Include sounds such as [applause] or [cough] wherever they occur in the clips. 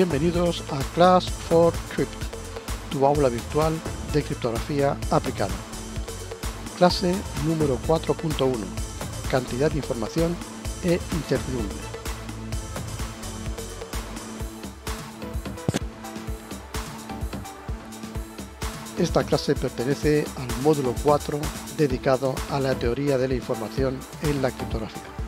Bienvenidos a Class 4 Crypt, tu aula virtual de criptografía aplicada. Clase número 4.1. Cantidad de información e incertidumbre. Esta clase pertenece al módulo 4 dedicado a la teoría de la información en la criptografía.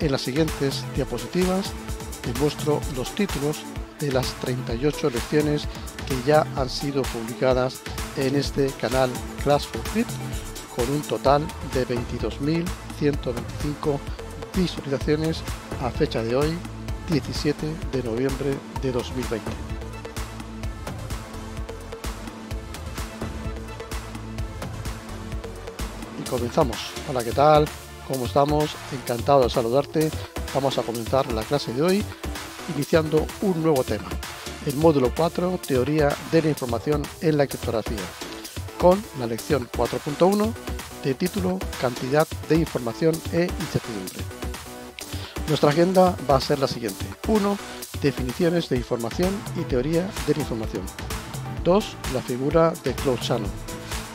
En las siguientes diapositivas te muestro los títulos de las 38 lecciones que ya han sido publicadas en este canal Class for Fit con un total de 22.125 visualizaciones a fecha de hoy 17 de noviembre de 2020. Y comenzamos. Hola, ¿qué tal? ¿Cómo estamos? Encantado de saludarte. Vamos a comenzar la clase de hoy iniciando un nuevo tema, el módulo 4, Teoría de la Información en la Criptografía, con la lección 4.1 de título Cantidad de Información e Incertidumbre. Nuestra agenda va a ser la siguiente. 1. Definiciones de información y teoría de la información. 2. La figura de Claude Shannon.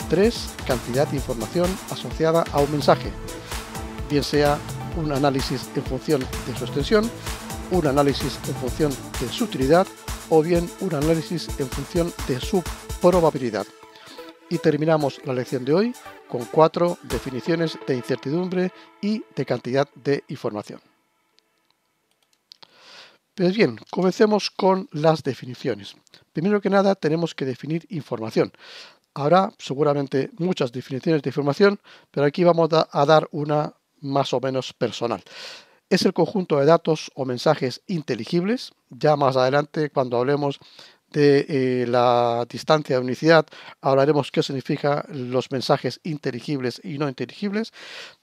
3. Cantidad de información asociada a un mensaje bien sea un análisis en función de su extensión, un análisis en función de su utilidad o bien un análisis en función de su probabilidad. Y terminamos la lección de hoy con cuatro definiciones de incertidumbre y de cantidad de información. Pues bien, comencemos con las definiciones. Primero que nada tenemos que definir información. Habrá seguramente muchas definiciones de información, pero aquí vamos a dar una más o menos personal. Es el conjunto de datos o mensajes inteligibles. Ya más adelante, cuando hablemos de eh, la distancia de unicidad, hablaremos qué significa los mensajes inteligibles y no inteligibles.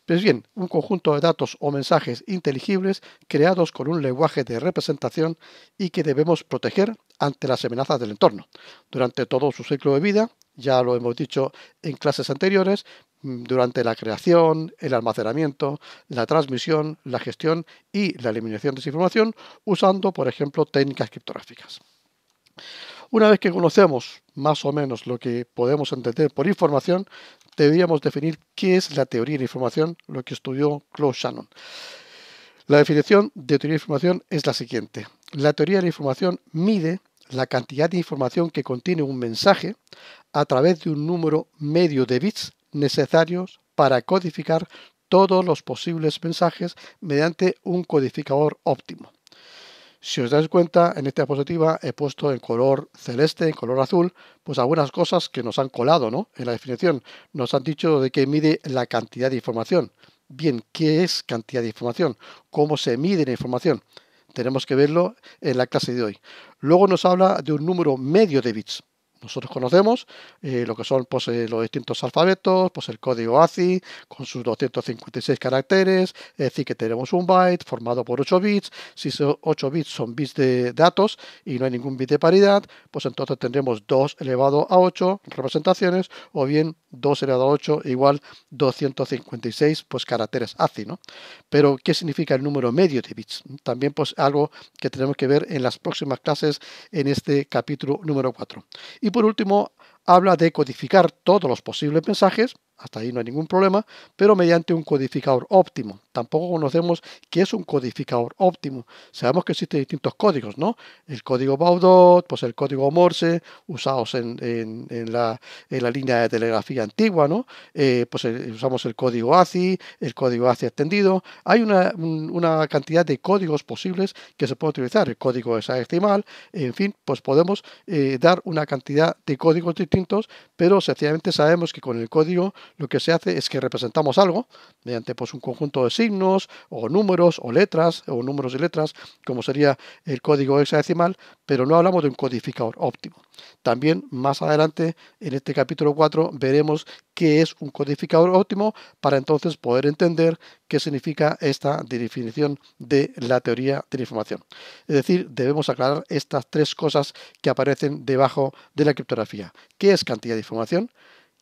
Pues bien, un conjunto de datos o mensajes inteligibles creados con un lenguaje de representación y que debemos proteger ante las amenazas del entorno. Durante todo su ciclo de vida, ya lo hemos dicho en clases anteriores, Mm, durante la creación, el almacenamiento, la transmisión, la gestión y la eliminación de esa información usando, por ejemplo, técnicas criptográficas. Una vez que conocemos más o menos lo que podemos entender por información, deberíamos definir qué es la teoría de la información, lo que estudió Claude Shannon. La definición de teoría de información es la siguiente. La teoría de la información mide la cantidad de información que contiene un mensaje a través de un número medio de bits necesarios para codificar todos los posibles mensajes mediante un codificador óptimo. Si os dais cuenta, en esta diapositiva he puesto en color celeste, en color azul, pues algunas cosas que nos han colado ¿no? en la definición. Nos han dicho de que mide la cantidad de información. Bien, ¿qué es cantidad de información? ¿Cómo se mide la información? Tenemos que verlo en la clase de hoy. Luego nos habla de un número medio de bits nosotros conocemos, eh, lo que son pues, eh, los distintos alfabetos, pues el código ACI con sus 256 caracteres, es decir, que tenemos un byte formado por 8 bits, si esos 8 bits son bits de datos y no hay ningún bit de paridad, pues entonces tendremos 2 elevado a 8 representaciones o bien 2 elevado a 8 igual 256 pues, caracteres ACI, ¿no? Pero, ¿qué significa el número medio de bits? También pues algo que tenemos que ver en las próximas clases en este capítulo número 4. Y por último, habla de codificar todos los posibles mensajes hasta ahí no hay ningún problema, pero mediante un codificador óptimo. Tampoco conocemos qué es un codificador óptimo. Sabemos que existen distintos códigos, ¿no? El código Baudot, pues el código Morse, usados en, en, la, línea de telegrafía antigua, ¿no? Eh, pues eh, usamos el código ACI, el código ACI extendido. Hay una, cantidad de códigos posibles que se puede utilizar. El código hexadecimal, en fin, pues podemos eh, dar una cantidad de códigos distintos, pero sencillamente sabemos que con el código lo que se hace es que representamos algo mediante pues, un conjunto de signos o números o letras o números y letras, como sería el código hexadecimal, pero no hablamos de un codificador óptimo. También más adelante en este capítulo 4 veremos qué es un codificador óptimo para entonces poder entender qué significa esta definición de la teoría de la información. Es decir, debemos aclarar estas tres cosas que aparecen debajo de la criptografía. ¿Qué es cantidad de información?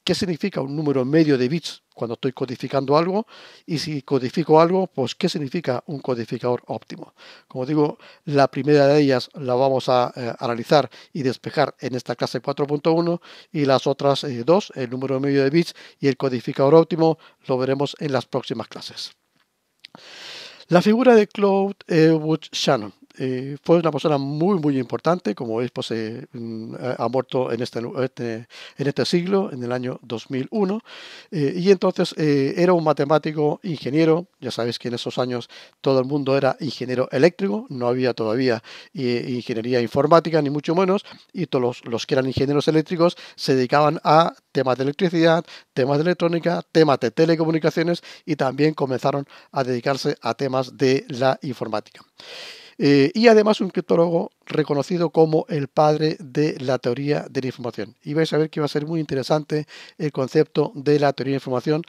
qué significa un número medio de bits cuando estoy codificando algo y si codifico algo, pues qué significa un codificador óptimo. Como digo, la primera de ellas la vamos a eh, analizar y despejar en esta clase 4.1 y las otras eh, dos, el número medio de bits y el codificador óptimo, lo veremos en las próximas clases. La figura de Claude Wood Shannon eh, fue una persona muy, muy importante, como veis, pues, eh, mm, ha muerto en este, este, en este siglo, en el año 2001. Eh, y entonces era un matemático, ingeniero, ya sabéis que en esos años todo el mundo era ingeniero eléctrico, no había todavía ingeniería informática, ni mucho menos, y todos los que eran ingenieros eléctricos se dedicaban a temas de electricidad, temas de electrónica, temas de telecomunicaciones y también comenzaron a dedicarse a temas de la informática. Eh, y además un criptólogo reconocido como el padre de la teoría de la información. Y vais a ver que va a ser muy interesante el concepto de la teoría de la información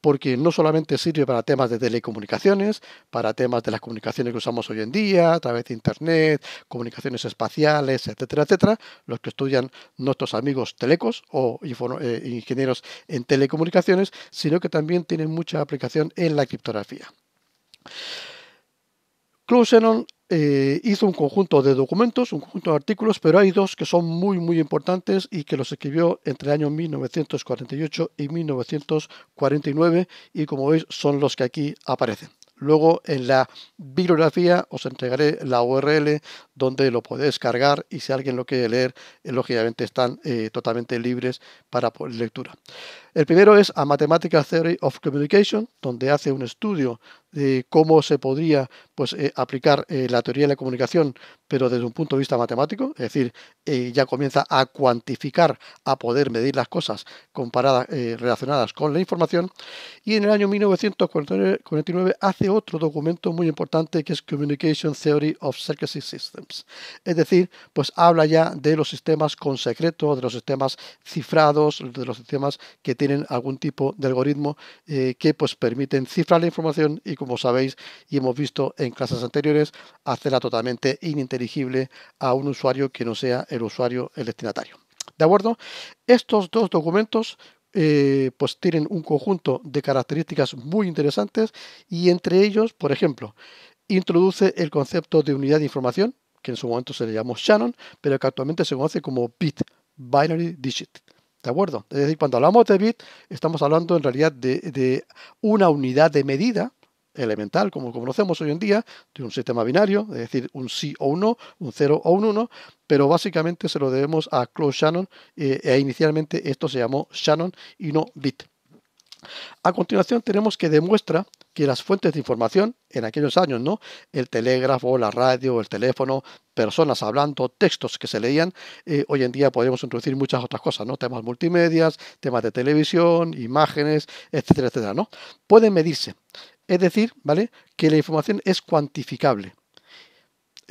porque no solamente sirve para temas de telecomunicaciones, para temas de las comunicaciones que usamos hoy en día, a través de Internet, comunicaciones espaciales, etcétera, etcétera, los que estudian nuestros amigos telecos o eh, ingenieros en telecomunicaciones, sino que también tienen mucha aplicación en la criptografía. Closenon eh, hizo un conjunto de documentos, un conjunto de artículos, pero hay dos que son muy, muy importantes y que los escribió entre el año 1948 y 1949 y como veis son los que aquí aparecen. Luego en la bibliografía os entregaré la URL donde lo podéis cargar y si alguien lo quiere leer, eh, lógicamente están eh, totalmente libres para lectura. El primero es A Mathematical Theory of Communication, donde hace un estudio de cómo se podría pues, eh, aplicar eh, la teoría de la comunicación, pero desde un punto de vista matemático, es decir, eh, ya comienza a cuantificar, a poder medir las cosas comparadas, relacionadas con la información. Y en el año 1949 hace otro documento muy importante que es Communication Theory of Secrecy Systems. Es decir, pues habla ya de los sistemas con secreto, de los sistemas cifrados, de los sistemas que tienen algún tipo de algoritmo eh, que pues permiten cifrar la información y como sabéis y hemos visto en clases anteriores, hacerla totalmente ininteligible a un usuario que no sea el usuario, el destinatario. ¿De acuerdo? Estos dos documentos eh, pues tienen un conjunto de características muy interesantes y entre ellos, por ejemplo, introduce el concepto de unidad de información, que en su momento se le llamó Shannon, pero que actualmente se conoce como BIT, Binary Digit. ¿De acuerdo? Es decir, cuando hablamos de bit, estamos hablando en realidad de, una unidad de medida elemental, como conocemos hoy en día, de un sistema binario, es decir, un sí o un no, un 0 o un 1, pero básicamente se lo debemos a Claude Shannon, eh, e inicialmente esto se llamó Shannon y no bit. A continuación tenemos que demuestra que las fuentes de información en aquellos años, ¿no? El telégrafo, la radio, el teléfono, personas hablando, textos que se leían. Eh, hoy en día podríamos introducir muchas otras cosas, ¿no? Temas multimedias, temas de televisión, imágenes, etcétera, etcétera, ¿no? Pueden medirse. Es decir, ¿vale? Que la información es cuantificable.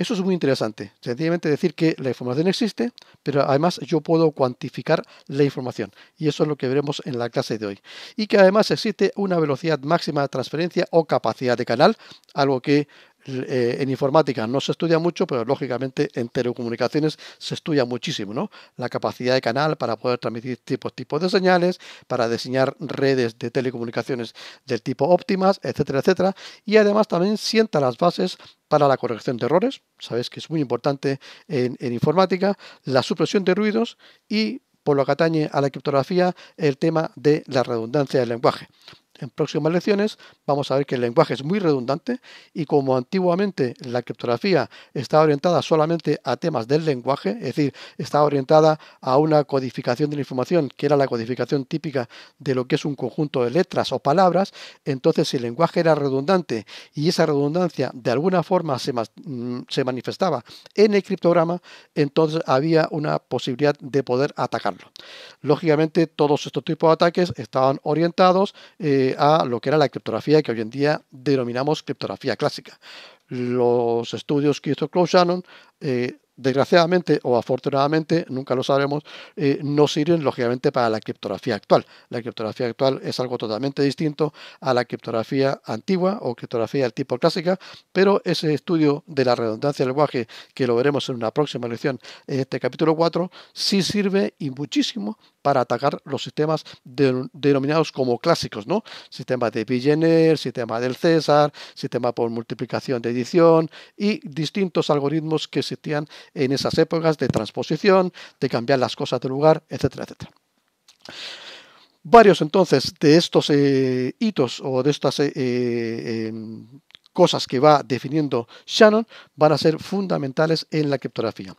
Eso es muy interesante. Sencillamente decir que la información existe, pero además yo puedo cuantificar la información. Y eso es lo que veremos en la clase de hoy. Y que además existe una velocidad máxima de transferencia o capacidad de canal, algo que eh, en informática no se estudia mucho, pero lógicamente en telecomunicaciones se estudia muchísimo, ¿no? La capacidad de canal para poder transmitir tipos, tipos de señales, para diseñar redes de telecomunicaciones del tipo óptimas, etcétera, etcétera. Y además también sienta las bases para la corrección de errores, sabéis que es muy importante en informática, la supresión de ruidos y por lo que atañe a la criptografía, el tema de la redundancia del lenguaje. En próximas lecciones vamos a ver que el lenguaje es muy redundante y como antiguamente la criptografía estaba orientada solamente a temas del lenguaje, es decir, estaba orientada a una codificación de la información, que era la codificación típica de lo que es un conjunto de letras o palabras, entonces si el lenguaje era redundante y esa redundancia de alguna forma mm, se, manifestaba en el criptograma, entonces había una posibilidad de poder atacarlo. Lógicamente todos estos tipos de ataques estaban orientados eh, a lo que era la criptografía que hoy en día denominamos criptografía clásica. Los estudios que hizo Claude Shannon eh, desgraciadamente o afortunadamente, nunca lo sabemos, eh, no sirven lógicamente para la criptografía actual. La criptografía actual es algo totalmente distinto a la criptografía antigua o criptografía del tipo clásica, pero ese estudio de la redundancia del lenguaje, que lo veremos en una próxima lección en este capítulo 4, sí sirve y muchísimo para atacar los sistemas denominados como clásicos, ¿no? Sistema de Villeneuve, sistema del César, sistema por multiplicación de edición y distintos algoritmos que existían en esas épocas de transposición, de cambiar las cosas de lugar, etcétera, etcétera. Varios entonces de estos eh, hitos o de estas eh, eh, em, cosas que va definiendo Shannon van a ser fundamentales en la criptografía.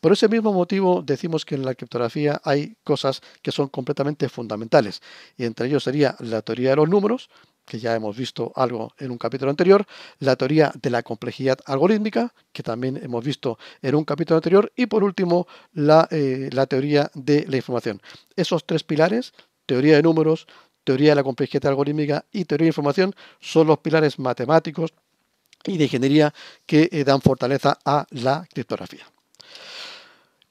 Por ese mismo motivo decimos que en la criptografía hay cosas que son completamente fundamentales y entre ellos sería la teoría de los números, que ya hemos visto algo en un capítulo anterior, la teoría de la complejidad algorítmica, que también hemos visto en un capítulo anterior, y por último la, eh, la teoría de la información. Esos tres pilares, teoría de números, teoría de la complejidad algorítmica y teoría de información son los pilares matemáticos y de ingeniería que eh, dan fortaleza a la criptografía.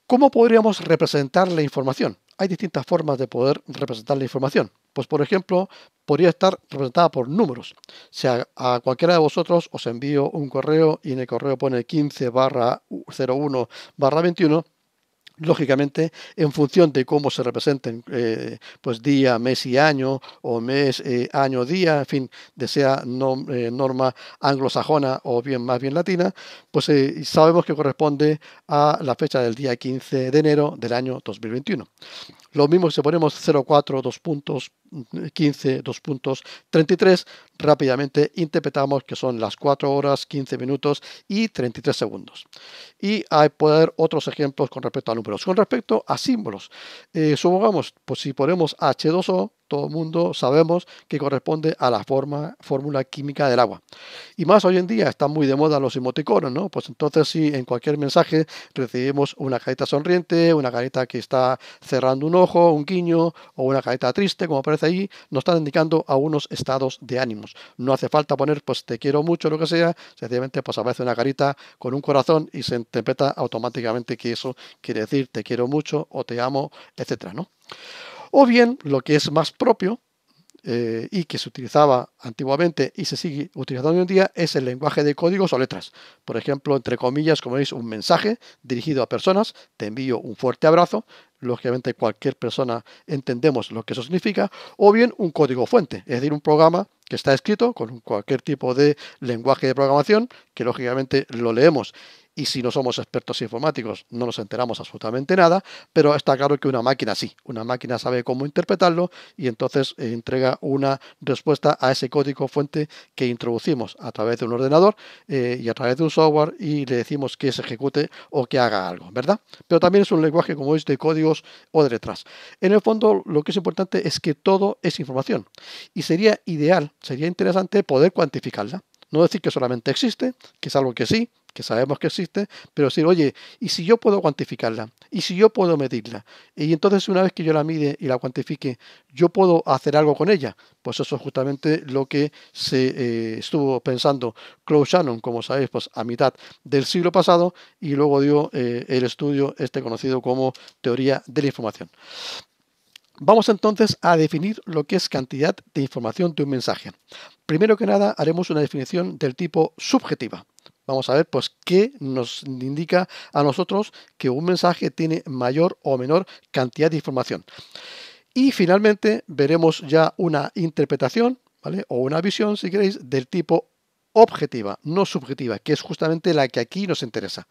¿Cómo podríamos representar la información? Hay distintas formas de poder representar la información. Pues por ejemplo, podría estar representada por números. Sea a, cualquiera de vosotros os envío un correo y en el correo pone 15 01 barra 21, lógicamente, en función de cómo se representen, eh, pues día, mes y año, o mes, eh, año, día, en fin, de sea no, eh, norma anglosajona o bien más bien latina, pues sabemos que corresponde a la fecha del día 15 de enero del año 2021. Lo mismo si ponemos 0,4, 2 puntos, 15, 2 puntos, rápidamente interpretamos que son las 4 horas, 15 minutos y 33 segundos. Y hay puede haber otros ejemplos con respecto a números. Con respecto a símbolos, eh, supongamos, pues si ponemos H2O, todo el mundo sabemos que corresponde a la forma, fórmula química del agua. Y más hoy en día están muy de moda los emoticonos, ¿no? Pues entonces si en cualquier mensaje recibimos una carita sonriente, una carita que está cerrando un ojo, un guiño o una carita triste, como aparece ahí, nos están indicando algunos estados de ánimos. No hace falta poner pues te quiero mucho, lo que sea, sencillamente pues aparece una carita con un corazón y se interpreta automáticamente que eso quiere decir te quiero mucho o te amo, etcétera, ¿no? o bien lo que es más propio eh, y que se utilizaba antiguamente y se sigue utilizando hoy en día es el lenguaje de códigos o letras. Por ejemplo, entre comillas, como veis, un mensaje dirigido a personas, te envío un fuerte abrazo, lógicamente cualquier persona entendemos lo que eso significa, o bien un código fuente, es decir, un programa que está escrito con cualquier tipo de lenguaje de programación, que lógicamente lo leemos y si no somos expertos informáticos no nos enteramos absolutamente nada, pero está claro que una máquina sí, una máquina sabe cómo interpretarlo y entonces eh, entrega una respuesta a ese código fuente que introducimos a través de un ordenador eh, y a través de un software y le decimos que se ejecute o que haga algo, ¿verdad? Pero también es un lenguaje como veis, de códigos o de letras. En el fondo lo que es importante es que todo es información y sería ideal, sería interesante poder cuantificarla. No decir que solamente existe, que es algo que sí, que sabemos que existe, pero decir, oye, ¿y si yo puedo cuantificarla? ¿Y si yo puedo medirla? Y entonces una vez que yo la mide y la cuantifique, ¿yo puedo hacer algo con ella? Pues eso es justamente lo que se eh, estuvo pensando Claude Shannon, como sabéis, pues a mitad del siglo pasado y luego dio eh, el estudio este conocido como teoría de la información. Vamos entonces a definir lo que es cantidad de información de un mensaje. Primero que nada haremos una definición del tipo subjetiva. Vamos a ver pues qué nos indica a nosotros que un mensaje tiene mayor o menor cantidad de información. Y finalmente veremos ya una interpretación ¿vale? o una visión, si queréis, del tipo objetiva, no subjetiva, que es justamente la que aquí nos interesa.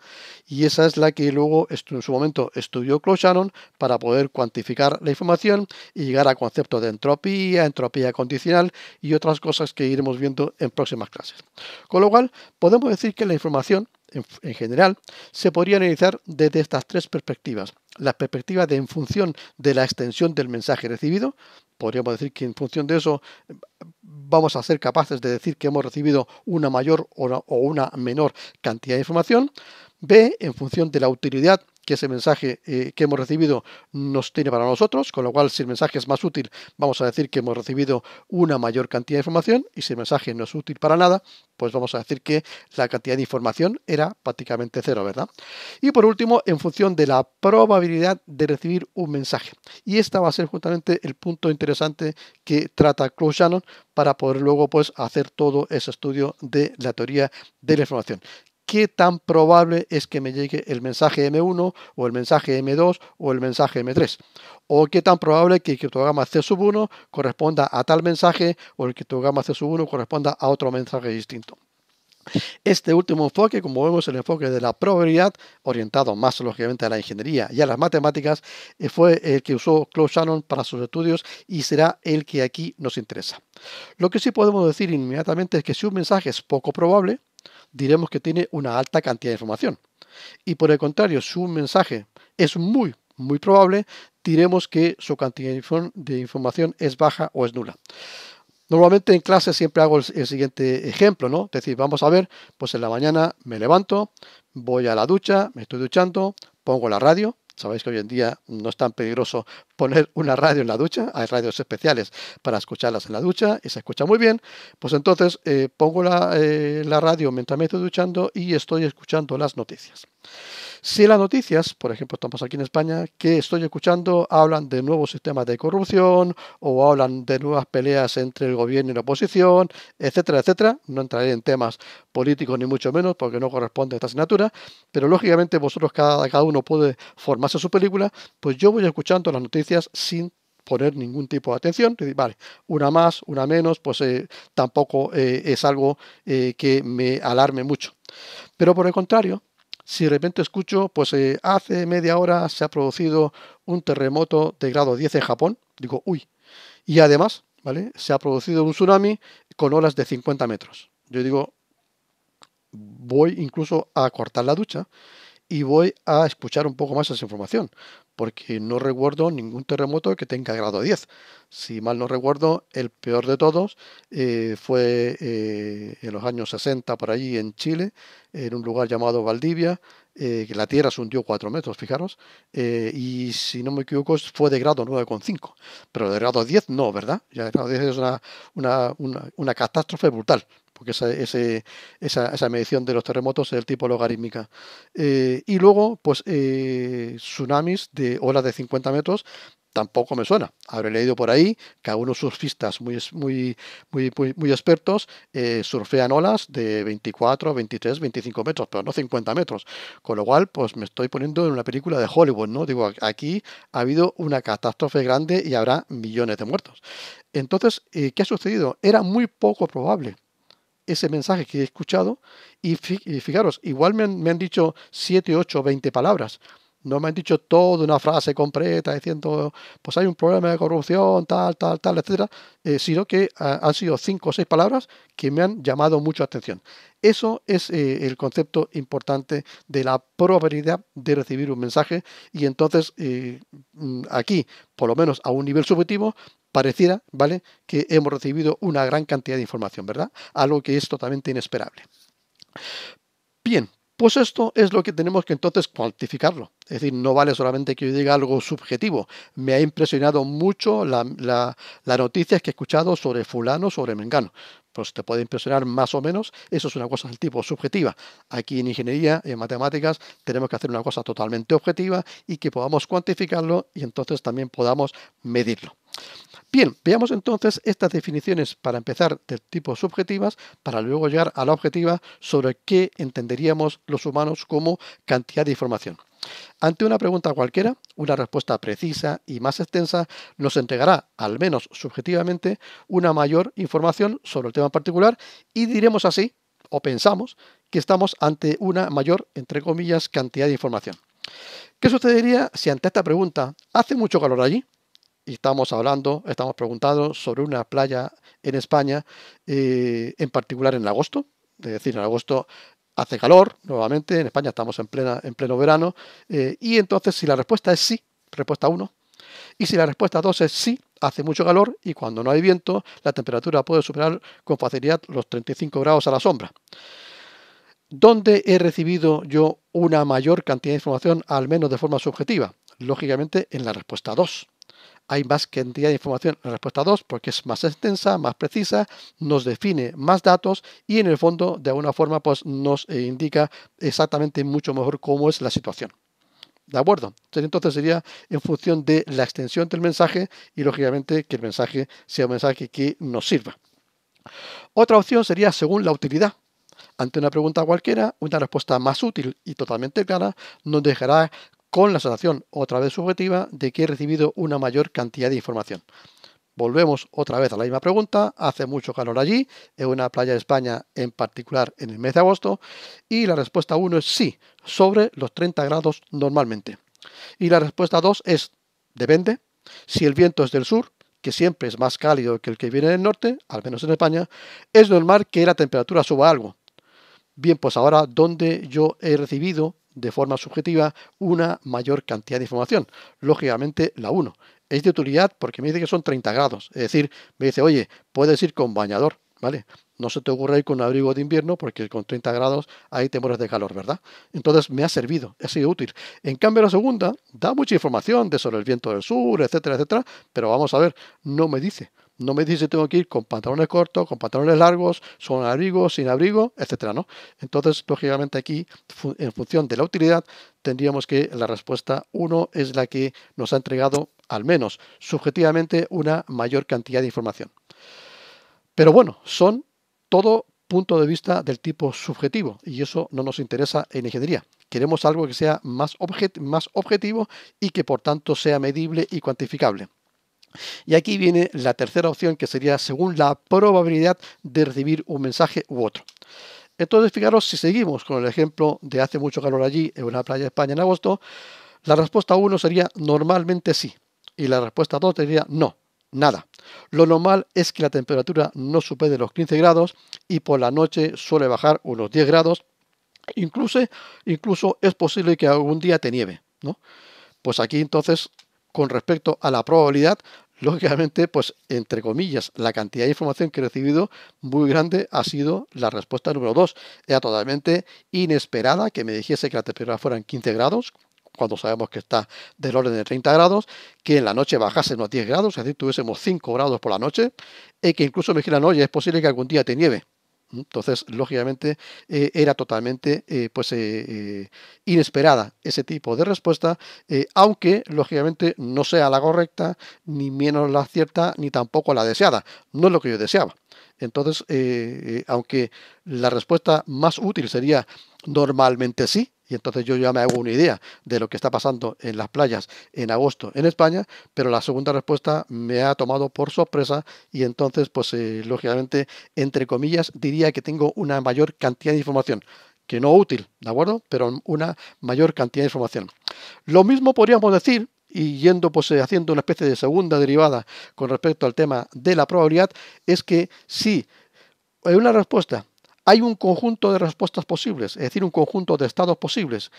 Y esa es la que luego en su momento estudió Claude Shannon para poder cuantificar la información y llegar a conceptos de entropía, entropía condicional y otras cosas que iremos viendo en próximas clases. Con lo cual, podemos decir que la información en, general, se podría analizar desde estas tres perspectivas. La perspectiva de en función de la extensión del mensaje recibido, podríamos decir que en función de eso vamos a ser capaces de decir que hemos recibido una mayor o una menor cantidad de información. B, en función de la utilidad que ese mensaje eh, que hemos recibido nos tiene para nosotros, con lo cual si el mensaje es más útil, vamos a decir que hemos recibido una mayor cantidad de información y si el mensaje no es útil para nada, pues vamos a decir que la cantidad de información era prácticamente cero, ¿verdad? Y por último, en función de la probabilidad de recibir un mensaje. Y esta va a ser justamente el punto interesante que trata Claude Shannon para poder luego pues hacer todo ese estudio de la teoría de la información qué tan probable es que me llegue el mensaje M1 o el mensaje M2 o el mensaje M3. O qué tan probable que el criptograma C1 corresponda a tal mensaje o el criptograma C1 corresponda a otro mensaje distinto. Este último enfoque, como vemos, el enfoque de la probabilidad, orientado más lógicamente a la ingeniería y a las matemáticas, eh, fue el que usó Claude Shannon para sus estudios y será el que aquí nos interesa. Lo que sí podemos decir inmediatamente es que si un mensaje es poco probable, diremos que tiene una alta cantidad de información. Y por el contrario, su mensaje es muy, muy probable, diremos que su cantidad de información es baja o es nula. Normalmente en clase siempre hago el, siguiente ejemplo, ¿no? Es decir, vamos a ver, pues en la mañana me levanto, voy a la ducha, me estoy duchando, pongo la radio. Sabéis que hoy en día no es tan peligroso poner una radio en la ducha, hay radios especiales para escucharlas en la ducha y se escucha muy bien, pues entonces eh, pongo eh, la, radio mientras me estoy duchando y estoy escuchando las noticias. Si las noticias, por ejemplo, estamos aquí en España, que estoy escuchando, hablan de nuevos sistemas de corrupción o hablan de nuevas peleas entre el gobierno y la oposición, etcétera, etcétera. No entraré en temas políticos ni mucho menos porque no corresponde a esta asignatura, pero lógicamente vosotros cada, cada uno puede formarse su película, pues yo voy escuchando las noticias sin poner ningún tipo de atención. Vale, una más, una menos, pues eh, tampoco eh, es algo eh, que me alarme mucho. Pero por el contrario, si de repente escucho, pues hace media hora se ha producido un terremoto de grado 10 en Japón, digo, uy. Y además, ¿vale? Se ha producido un tsunami con olas de 50 metros. Yo digo, voy incluso a cortar la ducha y voy a escuchar un poco más esa información, porque no recuerdo ningún terremoto que tenga grado 10. Si mal no recuerdo, el peor de todos eh, fue eh, en los años 60 por allí en Chile, en un lugar llamado Valdivia, eh, que la tierra se hundió 4 metros, fijaros, y si no me equivoco fue de grado 9,5, pero de grado 10 no, ¿verdad? Ya de grado 10 es una, una catástrofe brutal porque esa, esa, medición de los terremotos es del tipo logarítmica. Eh, y luego, pues, eh, tsunamis de olas de 50 metros, tampoco me suena. Habré leído por ahí que algunos surfistas muy, muy, muy, muy expertos eh, surfean olas de 24, 23, 25 metros, pero no 50 metros. Con lo cual, pues me estoy poniendo en una película de Hollywood, ¿no? Digo, aquí ha habido una catástrofe grande y habrá millones de muertos. Entonces, ¿qué ha sucedido? Era muy poco probable ese mensaje que he escuchado y fijaros, igual me han, dicho 7, 8, 20 palabras, no me han dicho toda una frase completa diciendo, pues hay un problema de corrupción, tal, tal, tal, etcétera, eh, sino que ah, han sido cinco o seis palabras que me han llamado mucho atención. Eso es eh, el concepto importante de la probabilidad de recibir un mensaje y entonces eh, mm, aquí, por lo menos a un nivel subjetivo, pareciera, ¿vale?, que hemos recibido una gran cantidad de información, ¿verdad? Algo que es totalmente inesperable. Bien, pues esto es lo que tenemos que entonces cuantificarlo. Es decir, no vale solamente que yo diga algo subjetivo. Me ha impresionado mucho las la, la noticias que he escuchado sobre fulano, sobre mengano pues te puede impresionar más o menos, eso es una cosa del tipo subjetiva. Aquí en ingeniería, en matemáticas, tenemos que hacer una cosa totalmente objetiva y que podamos cuantificarlo y entonces también podamos medirlo. Bien, veamos entonces estas definiciones para empezar de tipo subjetivas, para luego llegar a la objetiva sobre qué entenderíamos los humanos como cantidad de información. Ante una pregunta cualquiera, una respuesta precisa y más extensa nos entregará, al menos subjetivamente, una mayor información sobre el tema en particular y diremos así, o pensamos, que estamos ante una mayor, entre comillas, cantidad de información. ¿Qué sucedería si ante esta pregunta, ¿hace mucho calor allí? Y estamos hablando, estamos preguntando sobre una playa en España, eh, en particular en agosto, es decir, en agosto hace calor, nuevamente, en España estamos en, plena, en pleno verano, eh, y entonces si la respuesta es sí, respuesta 1, y si la respuesta 2 es sí, hace mucho calor y cuando no hay viento, la temperatura puede superar con facilidad los 35 grados a la sombra. ¿Dónde he recibido yo una mayor cantidad de información, al menos de forma subjetiva? Lógicamente en la respuesta 2 hay más cantidad de información en la respuesta 2 porque es más extensa, más precisa, nos define más datos y en el fondo de alguna forma pues nos eh, indica exactamente mucho mejor cómo es la situación. ¿De acuerdo? Entonces sería en función de la extensión del mensaje y lógicamente que el mensaje sea un mensaje que nos sirva. Otra opción sería según la utilidad. Ante una pregunta cualquiera, una respuesta más útil y totalmente clara nos dejará con la sensación, otra vez subjetiva, de que he recibido una mayor cantidad de información. Volvemos otra vez a la misma pregunta, hace mucho calor allí, en una playa de España en particular en el mes de agosto, y la respuesta 1 es sí, sobre los 30 grados normalmente. Y la respuesta 2 es depende, si el viento es del sur, que siempre es más cálido que el que viene del norte, al menos en España, es normal que la temperatura suba algo. Bien, pues ahora ¿dónde yo he recibido de forma subjetiva una mayor cantidad de información. Lógicamente, la 1. Es de utilidad porque me dice que son 30 grados. Es decir, me dice, oye, puedes ir con bañador, ¿vale? No se te ocurra ir con abrigo de invierno porque con 30 grados hay temores de calor, ¿verdad? Entonces me ha servido, ha sido útil. En cambio, la segunda da mucha información de sobre el viento del sur, etcétera, etcétera, pero vamos a ver, no me dice no me dice tengo que ir con pantalones cortos, con pantalones largos, son abrigo, sin abrigo, etcétera, ¿no? Entonces, lógicamente aquí, en función de la utilidad, tendríamos que la respuesta 1 es la que nos ha entregado, al menos subjetivamente, una mayor cantidad de información. Pero bueno, son todo punto de vista del tipo subjetivo y eso no nos interesa en ingeniería. Queremos algo que sea más objetivo y que por tanto sea medible y cuantificable. Y aquí viene la tercera opción que sería según la probabilidad de recibir un mensaje u otro. Entonces, fijaros, si seguimos con el ejemplo de hace mucho calor allí, en una playa de España en agosto, la respuesta 1 sería normalmente sí, y la respuesta 2 sería no, nada. Lo normal es que la temperatura no supere los 15 grados y por la noche suele bajar unos 10 grados, incluso, incluso es posible que algún día te nieve, ¿no? Pues aquí entonces con respecto a la probabilidad, [laughs] lógicamente, pues entre comillas, la cantidad de información que he recibido muy grande ha sido la respuesta número 2. Era totalmente inesperada que me dijese que la temperatura fuera en 15 grados, cuando sabemos que está del orden de 30 grados, que en la noche bajase unos 10 grados, es decir, tuviésemos 5 grados por la noche, y que incluso me dijeran, oye, es posible que algún día te nieve. Entonces, lógicamente, eh, era totalmente eh, pues, eh, inesperada ese tipo de respuesta, aunque, lógicamente, no sea la correcta, ni menos la cierta, ni tampoco la deseada. No es lo que yo deseaba. Entonces, eh, eh, aunque la respuesta más útil sería normalmente sí, y entonces yo ya me hago una idea de lo que está pasando en las playas en agosto en España, pero la segunda respuesta me ha tomado por sorpresa y entonces, pues eh, lógicamente, entre comillas, diría que tengo una mayor cantidad de información, que no útil, ¿de acuerdo? Pero una mayor cantidad de información. Lo mismo podríamos decir y yendo pues eh, haciendo una especie de segunda derivada con respecto al tema de la probabilidad es que si una respuesta hay un conjunto de respuestas posibles, es decir, un conjunto de estados posibles.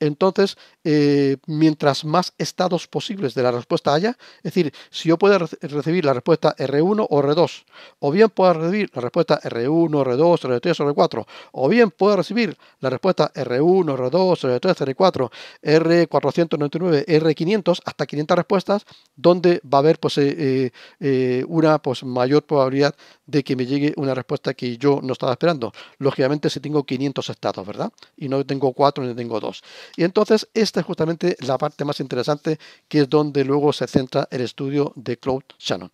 Entonces, eh, mientras más estados posibles de la respuesta haya, es decir, si yo puedo recibir la respuesta R1 o R2, o bien puedo recibir la respuesta R1, R2, R3, R4, o bien puedo recibir la respuesta R1, R2, R3, R4, R499, R500, hasta 500 respuestas, donde va a haber pues, eh, eh, una pues, mayor probabilidad de que me llegue una respuesta que yo no estaba esperando Lógicamente, si tengo 500 estados, ¿verdad? Y no tengo 4 ni tengo 2. Y entonces, esta es justamente la parte más interesante, que es donde luego se centra el estudio de Claude Shannon.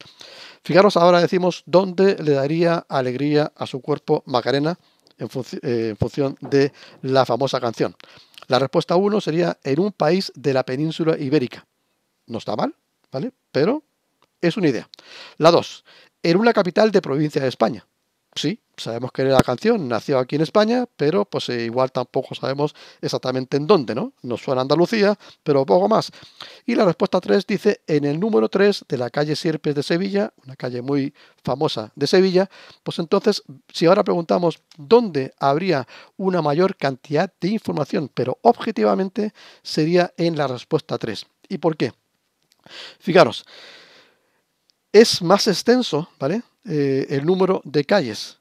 Fijaros, ahora decimos dónde le daría alegría a su cuerpo Macarena en, eh, en función de la famosa canción. La respuesta 1 sería en un país de la península ibérica. No está mal, ¿vale? Pero es una idea. La 2, en una capital de provincia de España sí, sabemos que la canción nació aquí en España, pero pues eh, igual tampoco sabemos exactamente en dónde, ¿no? Nos suena Andalucía, pero poco más. Y la respuesta 3 dice, en el número 3 de la calle Sierpes de Sevilla, una calle muy famosa de Sevilla, pues entonces, si ahora preguntamos dónde habría una mayor cantidad de información, pero objetivamente sería en la respuesta 3. ¿Y por qué? Fijaros, es más extenso, ¿vale? Eh, el número de calles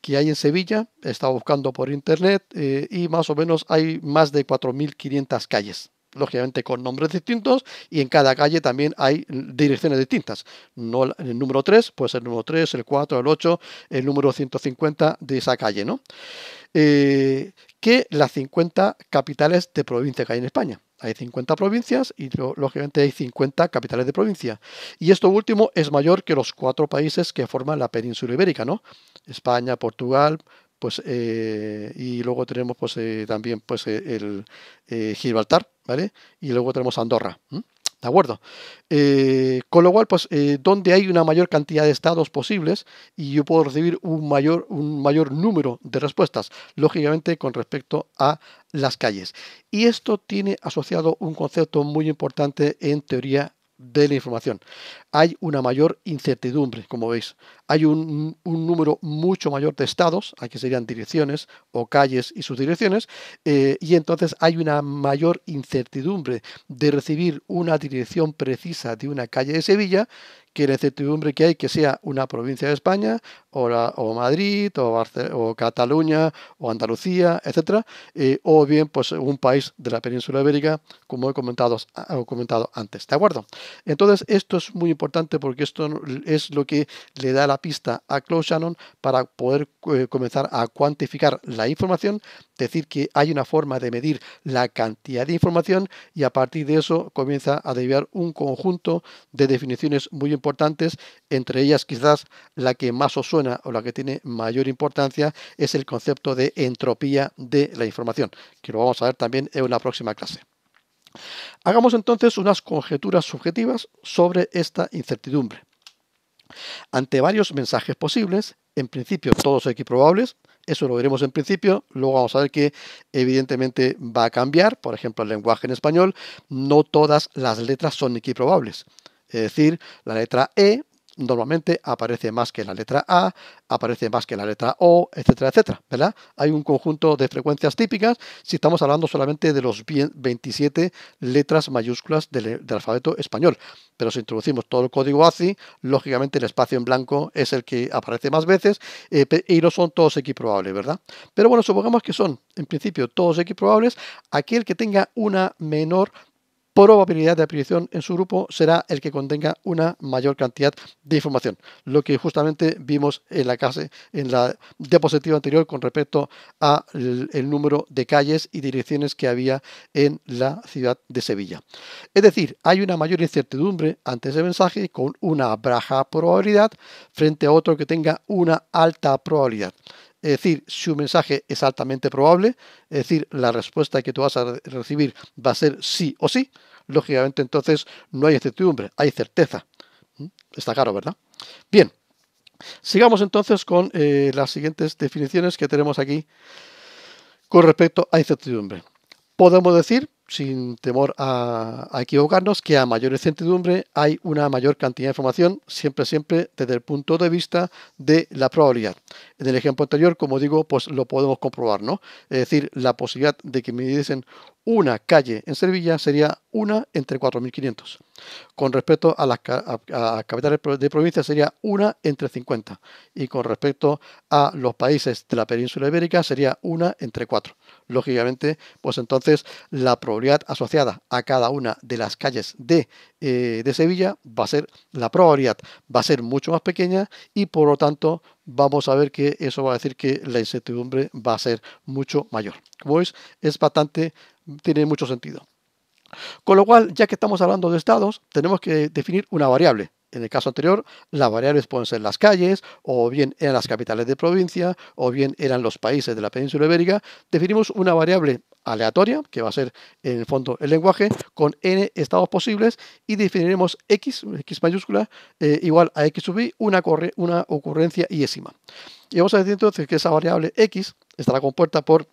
que hay en Sevilla. He estado buscando por internet eh, y más o menos hay más de 4.500 calles. Lógicamente con nombres distintos y en cada calle también hay direcciones distintas. No el número 3, pues el número 3, el 4, el 8, el número 150 de esa calle, ¿no? Eh, que las 50 capitales de provincia que hay en España. Hay 50 provincias y lógicamente hay 50 capitales de provincia. Y esto último es mayor que los cuatro países que forman la península ibérica, ¿no? España, Portugal, pues eh, y luego tenemos pues eh, también pues eh, el Gibraltar, ¿vale? Y luego tenemos Andorra. ¿De acuerdo? Eh, con lo cual, pues, eh, donde hay una mayor cantidad de estados posibles y yo puedo recibir un mayor, un mayor número de respuestas, lógicamente con respecto a las calles. Y esto tiene asociado un concepto muy importante en teoría de la información. Hay una mayor incertidumbre, como veis. Hay un, número mucho mayor de estados, aquí serían direcciones o calles y sus direcciones, eh, y entonces hay una mayor incertidumbre de recibir una dirección precisa de una calle de Sevilla que la incertidumbre que hay que sea una provincia de España, o, Madrid, o, o, Cataluña, o Andalucía, etcétera, eh, o bien pues un país de la península ibérica, como he comentado, antes. ¿De acuerdo? Entonces, esto es muy importante porque esto es lo que le da la pista a Claude Shannon para poder eh, comenzar a cuantificar la información decir que hay una forma de medir la cantidad de información y a partir de eso comienza a derivar un conjunto de definiciones muy importantes, entre ellas quizás la que más os suena o la que tiene mayor importancia es el concepto de entropía de la información, que lo vamos a ver también en una próxima clase. Hagamos entonces unas conjeturas subjetivas sobre esta incertidumbre. Ante varios mensajes posibles, en principio todos equiprobables, eso lo veremos en principio, luego vamos a ver que evidentemente va a cambiar, por ejemplo, el lenguaje en español, no todas las letras son equiprobables. Es decir, la letra E normalmente aparece más que la letra A, aparece más que la letra O, etcétera, etcétera, ¿verdad? Hay un conjunto de frecuencias típicas si estamos hablando solamente de los 27 letras mayúsculas del, alfabeto español. Pero si introducimos todo el código ACI, lógicamente el espacio en blanco es el que aparece más veces eh, y no son todos equiprobables, ¿verdad? Pero bueno, supongamos que son, en principio, todos equiprobables. Aquel que tenga una menor probabilidad de aparición en su grupo será el que contenga una mayor cantidad de información, lo que justamente vimos en la, clase, en la diapositiva anterior con respecto al el número de calles y direcciones que había en la ciudad de Sevilla. Es decir, hay una mayor incertidumbre ante ese mensaje con una baja probabilidad frente a otro que tenga una alta probabilidad es decir, su mensaje es altamente probable, es decir, la respuesta que tú vas a recibir va a ser sí o sí, lógicamente entonces no hay incertidumbre, hay certeza. ¿Mm? Está claro, ¿verdad? Bien, sigamos entonces con eh, las siguientes definiciones que tenemos aquí con respecto a incertidumbre. Podemos decir sin temor a, equivocarnos, que a mayor incertidumbre hay una mayor cantidad de información, siempre, siempre desde el punto de vista de la probabilidad. En el ejemplo anterior, como digo, pues lo podemos comprobar, ¿no? Es decir, la posibilidad de que me dicen una calle en Sevilla sería una entre 4.500. Con respecto a las capitales de provincia sería una entre 50. Y con respecto a los países de la península ibérica sería una entre 4. Lógicamente, pues entonces la probabilidad asociada a cada una de las calles de, eh, de Sevilla va a ser, la probabilidad va a ser mucho más pequeña y por lo tanto vamos a ver que eso va a decir que la incertidumbre va a ser mucho mayor. Como veis, es bastante tiene mucho sentido. Con lo cual, ya que estamos hablando de estados, tenemos que definir una variable. En el caso anterior, las variables pueden ser las calles, o bien eran las capitales de provincia, o bien eran los países de la península ibérica. Definimos una variable aleatoria, que va a ser en el fondo el lenguaje, con n estados posibles y definiremos x, x mayúscula, eh, igual a x sub i, una, corre, una ocurrencia yésima. Y vamos a decir entonces que esa variable x estará compuesta por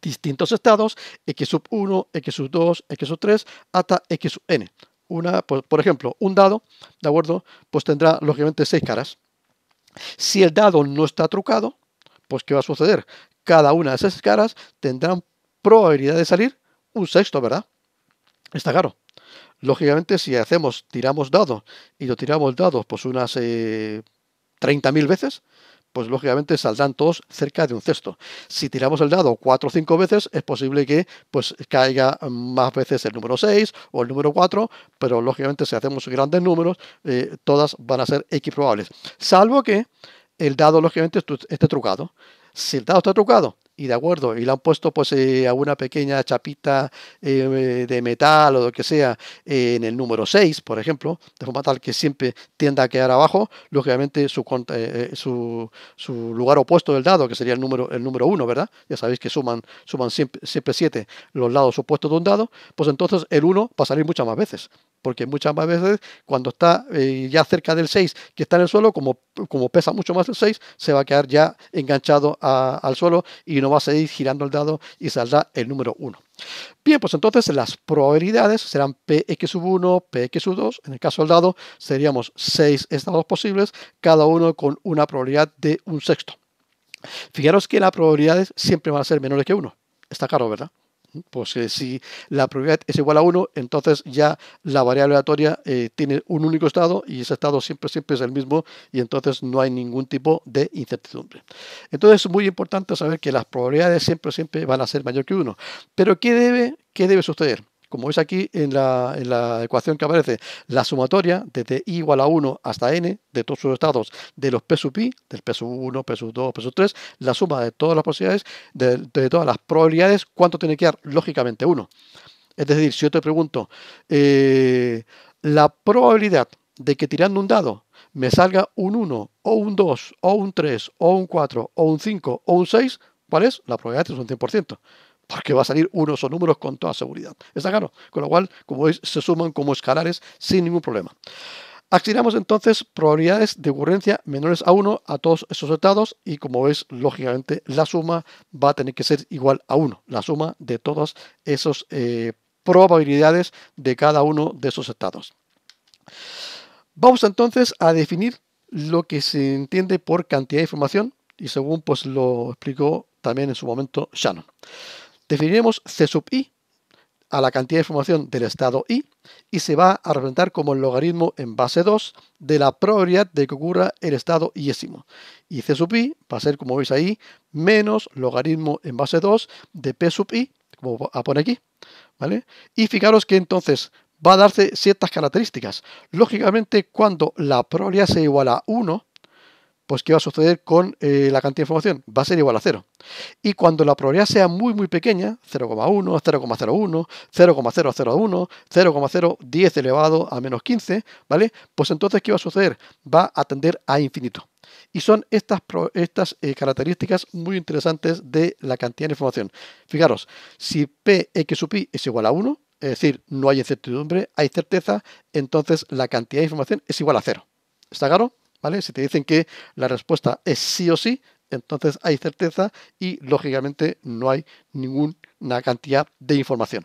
distintos estados, x sub 1, x sub 2, x sub 3, hasta x sub n. Una, pues, por, ejemplo, un dado, ¿de acuerdo? Pues tendrá lógicamente seis caras. Si el dado no está trucado, pues ¿qué va a suceder? Cada una de esas caras tendrán probabilidad de salir un sexto, ¿verdad? Está claro. Lógicamente, si hacemos, tiramos dados y lo tiramos dados pues unas 30.000 eh, veces, pues lógicamente saldrán todos cerca de un cesto. Si tiramos el dado cuatro o cinco veces, es posible que pues caiga más veces el número 6 o el número 4, pero lógicamente si hacemos grandes números, eh, todas van a ser equiprobables. Salvo que el dado, lógicamente, esté trucado. Si el dado está trucado y de acuerdo, y le han puesto pues eh, a una pequeña chapita eh, de metal o lo que sea en el número 6, por ejemplo, de forma tal que siempre tienda a quedar abajo, lógicamente su, eh, su, lugar opuesto del dado, que sería el número el número 1, ¿verdad? Ya sabéis que suman suman siempre 7 los lados opuestos de un dado, pues entonces el 1 va a salir muchas más veces porque muchas más veces cuando está eh, ya cerca del 6, que está en el suelo, como, como pesa mucho más el 6, se va a quedar ya enganchado al suelo y no va a seguir girando el dado y saldrá el número 1. Bien, pues entonces las probabilidades serán PX1, PX2, en el caso del dado seríamos 6 estados posibles, cada uno con una probabilidad de un sexto. Fijaros que las probabilidades siempre van a ser menores que 1. Está claro, ¿verdad? Pues eh, si la probabilidad es igual a 1, entonces ya la variable aleatoria eh, tiene un único estado y ese estado siempre, siempre es el mismo y entonces no hay ningún tipo de incertidumbre. Entonces es muy importante saber que las probabilidades siempre, siempre van a ser mayor que 1. Pero ¿qué debe, qué debe suceder? como veis aquí en la, ecuación que aparece, la sumatoria desde i igual a 1 hasta n de todos sus estados de los P sub pi, del P sub 1, P sub 2, P sub 3, la suma de todas las posibilidades, de, todas las probabilidades, ¿cuánto tiene que dar? Lógicamente 1. Es decir, si yo te pregunto, eh, la probabilidad de que tirando un dado me salga un 1 o un 2 o un 3 o un 4 o un 5 o un 6, ¿cuál es? La probabilidad es un 100% porque va a salir de esos números con toda seguridad. Está claro. Con lo cual, como veis, se suman como escalares sin ningún problema. Asignamos entonces probabilidades de ocurrencia menores a 1 a todos esos estados y como veis, lógicamente, la suma va a tener que ser igual a 1, la suma de todas esas eh, probabilidades de cada uno de esos estados. Vamos entonces a definir lo que se entiende por cantidad de información y según pues lo explicó también en su momento Shannon. Definiremos C sub i a la cantidad de información del estado i y se va a representar como el logaritmo en base 2 de la probabilidad de que ocurra el estado iésimo. Y C sub i va a ser, como veis ahí, menos logaritmo en base 2 de P sub i, como a aquí. ¿vale? Y fijaros que entonces va a darse ciertas características. Lógicamente, cuando la probabilidad sea igual a 1, pues ¿qué va a suceder con eh, la cantidad de información? Va a ser igual a 0. Y cuando la probabilidad sea muy, muy pequeña, 0,1, 0,01, 0,001, 0,010 elevado a menos 15, ¿vale? Pues entonces, ¿qué va a suceder? Va a tender a infinito. Y son estas, estas eh, características muy interesantes de la cantidad de información. Fijaros, si px sub i es igual a 1, es decir, no hay incertidumbre, hay certeza, entonces la cantidad de información es igual a 0. ¿Está claro? Si te dicen que la respuesta es sí o sí, entonces hay certeza y lógicamente no hay ninguna cantidad de información.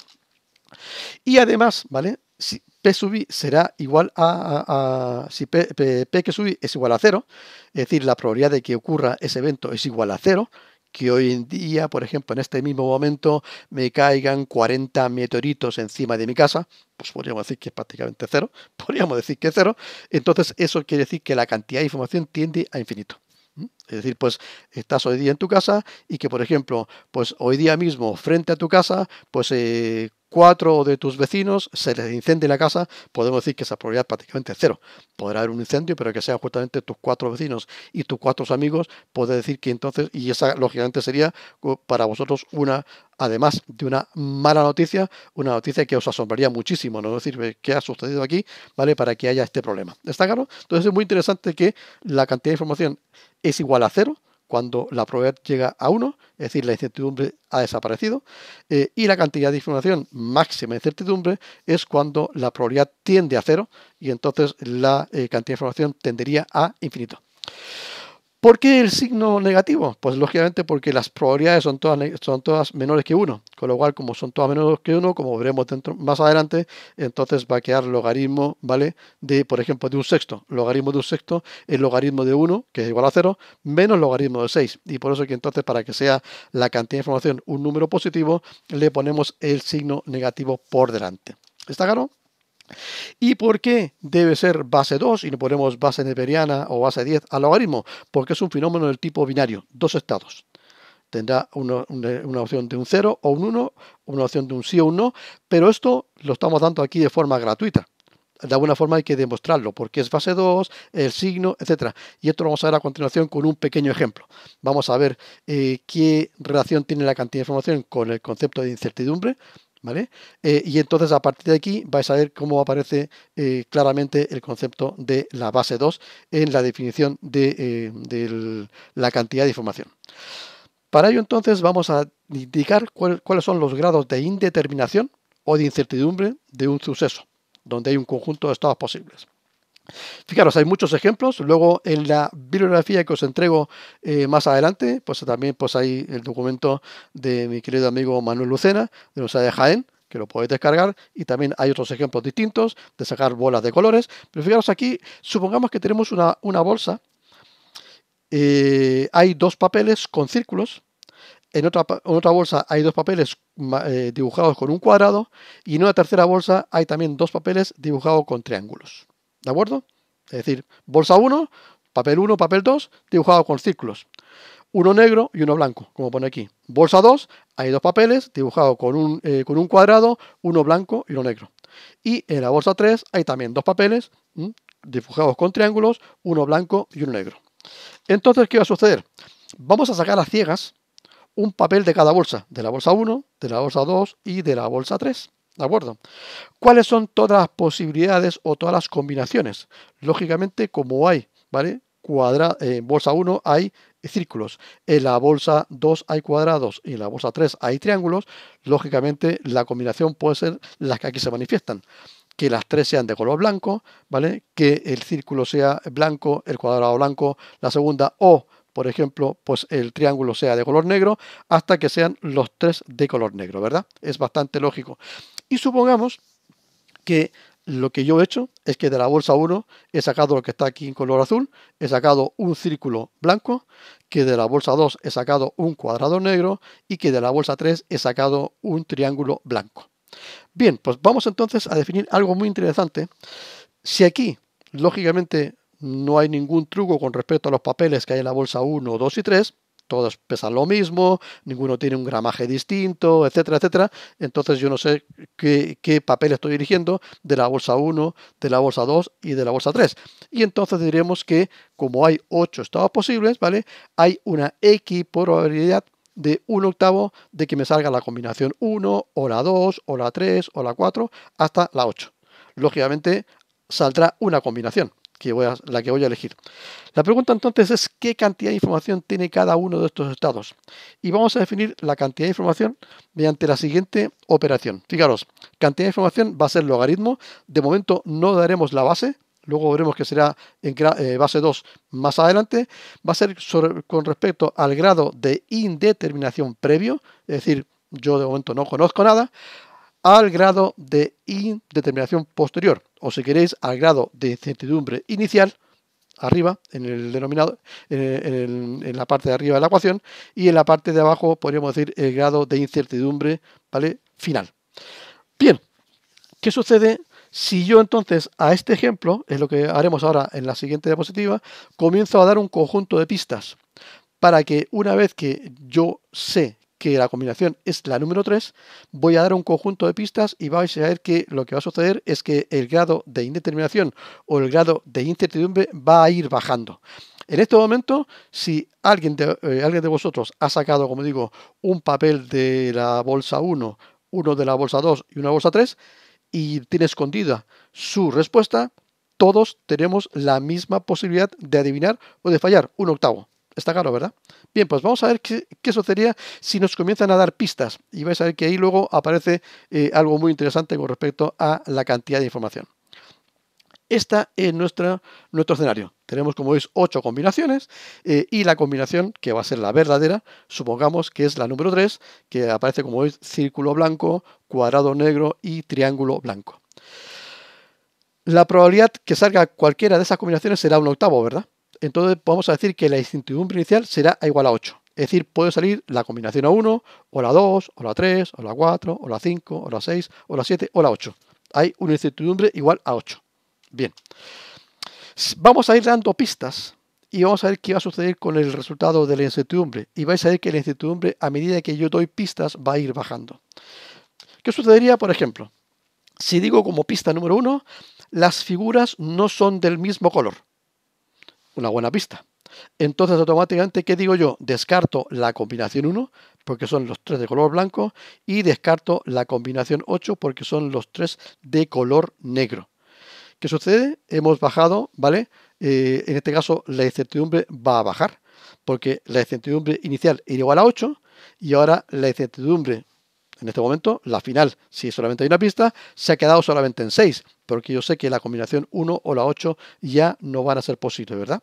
Y además, ¿vale? Si P sub i será igual a, si P, que sub es igual a cero, es decir, la probabilidad de que ocurra ese evento es igual a cero, que hoy en día, por ejemplo, en este mismo momento, me caigan 40 meteoritos encima de mi casa, pues podríamos decir que es prácticamente cero, [laughs] podríamos decir que es cero, entonces eso quiere decir que la cantidad de información tiende a infinito. Es decir, pues estás hoy día en tu casa y que, por ejemplo, pues hoy día mismo frente a tu casa, pues eh, cuatro de tus vecinos se les incendie la casa, podemos decir que esa probabilidad es prácticamente cero. Podrá haber un incendio, pero que sean justamente tus cuatro vecinos y tus cuatro amigos, puede decir que entonces, y esa lógicamente sería para vosotros una, además de una mala noticia, una noticia que os asombraría muchísimo, ¿no? decir, qué ha sucedido aquí, ¿vale? Para que haya este problema. ¿Está claro? Entonces es muy interesante que la cantidad de información es igual a cero cuando la probabilidad llega a 1, es decir, la incertidumbre ha desaparecido, eh, y la cantidad de información máxima de incertidumbre es cuando la probabilidad tiende a cero y entonces la eh, cantidad de información tendería a infinito. ¿Por qué el signo negativo? Pues lógicamente porque las probabilidades son todas, son todas menores que 1, con lo cual como son todas menores que 1, como veremos más adelante, entonces va a quedar logaritmo, ¿vale? De, por ejemplo, de un sexto. Logaritmo de un sexto es logaritmo de 1, que es igual a 0, menos logaritmo de 6. Y por eso que entonces para que sea la cantidad de información un número positivo, le ponemos el signo negativo por delante. ¿Está claro? ¿Y por qué debe ser base 2 y no ponemos base neperiana o base 10 al logaritmo? Porque es un fenómeno del tipo binario, dos estados. Tendrá eh, una, opción de un 0 o un 1, una opción de un sí o un no, pero esto lo estamos dando aquí de forma gratuita. De alguna forma hay que demostrarlo, porque es base 2, el signo, etc. Y esto lo vamos a ver a continuación con un pequeño ejemplo. Vamos a ver eh, qué relación tiene la cantidad de información con el concepto de incertidumbre, eh, y entonces a partir de aquí vais a ver cómo aparece eh, claramente el concepto de la base 2 en la definición de, eh, la cantidad de información. Para ello entonces vamos a indicar cuáles son los grados de indeterminación o de incertidumbre de un suceso, donde hay un conjunto de estados posibles. Fijaros, hay muchos ejemplos. Luego en la bibliografía que os entrego eh, más adelante, pues también pues, hay el documento de mi querido amigo Manuel Lucena, de la Universidad de Jaén, que lo podéis descargar y también hay otros ejemplos distintos de sacar bolas de colores. Pero fijaros aquí, supongamos que tenemos una, una bolsa, eh, hay dos papeles con círculos, en otra, otra bolsa hay dos papeles eh, dibujados con un cuadrado y en una tercera bolsa hay también dos papeles dibujados con triángulos. ¿De acuerdo? Es decir, bolsa 1, papel 1, papel 2, dibujado con círculos. Uno negro y uno blanco, como pone aquí. Bolsa 2, hay dos papeles dibujados con un, eh, con un cuadrado, uno blanco y uno negro. Y en la bolsa 3 hay también dos papeles dibujados con triángulos, uno blanco y uno negro. Entonces, ¿qué va a suceder? Vamos a sacar a ciegas un papel de cada bolsa, de la bolsa 1, de la bolsa 2 y de la bolsa 3. ¿De acuerdo? ¿Cuáles son todas las posibilidades o todas las combinaciones? Lógicamente, como hay, ¿vale? Eh, en bolsa 1 hay círculos, en la bolsa 2 hay cuadrados y en la bolsa 3 hay triángulos, lógicamente la combinación puede ser las que aquí se manifiestan. Que las tres sean de color blanco, ¿vale? Que el círculo sea blanco, el cuadrado blanco, la segunda o por ejemplo, pues el triángulo sea de color negro, hasta que sean los tres de color negro, ¿verdad? Es bastante lógico. Y supongamos que lo que yo he hecho es que de la bolsa 1 he sacado lo que está aquí en color azul, he sacado un círculo blanco, que de la bolsa 2 he sacado un cuadrado negro y que de la bolsa 3 he sacado un triángulo blanco. Bien, pues vamos entonces a definir algo muy interesante. Si aquí, lógicamente, no hay ningún truco con respecto a los papeles que hay en la bolsa 1, 2 y 3, todas pesan lo mismo, ninguno tiene un gramaje distinto, etcétera, etcétera. Entonces yo no sé qué, papel estoy dirigiendo de la bolsa 1, de la bolsa 2 y de la bolsa 3. Y entonces diremos que como hay 8 estados posibles, ¿vale? Hay una X probabilidad de un octavo de que me salga la combinación 1 o la 2 o la 3 o la 4 hasta la 8. Lógicamente saldrá una combinación que voy a, la que voy a elegir. La pregunta entonces es qué cantidad de información tiene cada uno de estos estados. Y vamos a definir la cantidad de información mediante la siguiente operación. Fijaros, cantidad de información va a ser logaritmo. De momento no daremos la base, luego veremos que será en eh, base 2 más adelante, va a ser con respecto al grado de indeterminación previo, es decir, yo de momento no conozco nada, al grado de indeterminación posterior, o si queréis, al grado de incertidumbre inicial, arriba, en el denominado, en, la parte de arriba de la ecuación, y en la parte de abajo podríamos decir el grado de incertidumbre ¿vale? final. Bien, ¿qué sucede si yo entonces a este ejemplo, es lo que haremos ahora en la siguiente diapositiva, comienzo a dar un conjunto de pistas para que una vez que yo sé que la combinación es la número 3, voy a dar un conjunto de pistas y vais a ver que lo que va a suceder es que el grado de indeterminación o el grado de incertidumbre va a ir bajando. En este momento, si alguien de, eh, alguien de vosotros ha sacado, como digo, un papel de la bolsa 1, uno de la bolsa 2 y una bolsa 3, y tiene escondida su respuesta, todos tenemos la misma posibilidad de adivinar o de fallar, un octavo. Está claro, ¿verdad? Bien, pues vamos a ver qué, qué sucedería si nos comienzan a dar pistas. Y vais a ver que ahí luego aparece eh, algo muy interesante con respecto a la cantidad de información. Esta es nuestra, nuestro escenario. Tenemos, como veis, ocho combinaciones eh, y la combinación que va a ser la verdadera, supongamos que es la número 3, que aparece, como veis, círculo blanco, cuadrado negro y triángulo blanco. La probabilidad que salga cualquiera de esas combinaciones será un octavo, ¿verdad? entonces vamos a decir que la incertidumbre inicial será igual a 8. Es decir, puede salir la combinación a 1, o la 2, o la 3, o la 4, o la 5, o la 6, o la 7, o la 8. Hay una incertidumbre igual a 8. Bien. Vamos a ir dando pistas y vamos a ver qué va a suceder con el resultado de la incertidumbre. Y vais a ver que la incertidumbre, a medida que yo doy pistas, va a ir bajando. ¿Qué sucedería, por ejemplo? Si digo como pista número 1, las figuras no son del mismo color una buena pista. Entonces automáticamente, ¿qué digo yo? Descarto la combinación 1 porque son los tres de color blanco y descarto la combinación 8 porque son los tres de color negro. ¿Qué sucede? Hemos bajado, ¿vale? Eh, en este caso la incertidumbre va a bajar porque la incertidumbre inicial era igual a 8 y ahora la incertidumbre en este momento, la final, si solamente hay una pista, se ha quedado solamente en 6, porque yo sé que la combinación 1 o la 8 ya no van a ser posibles, ¿verdad?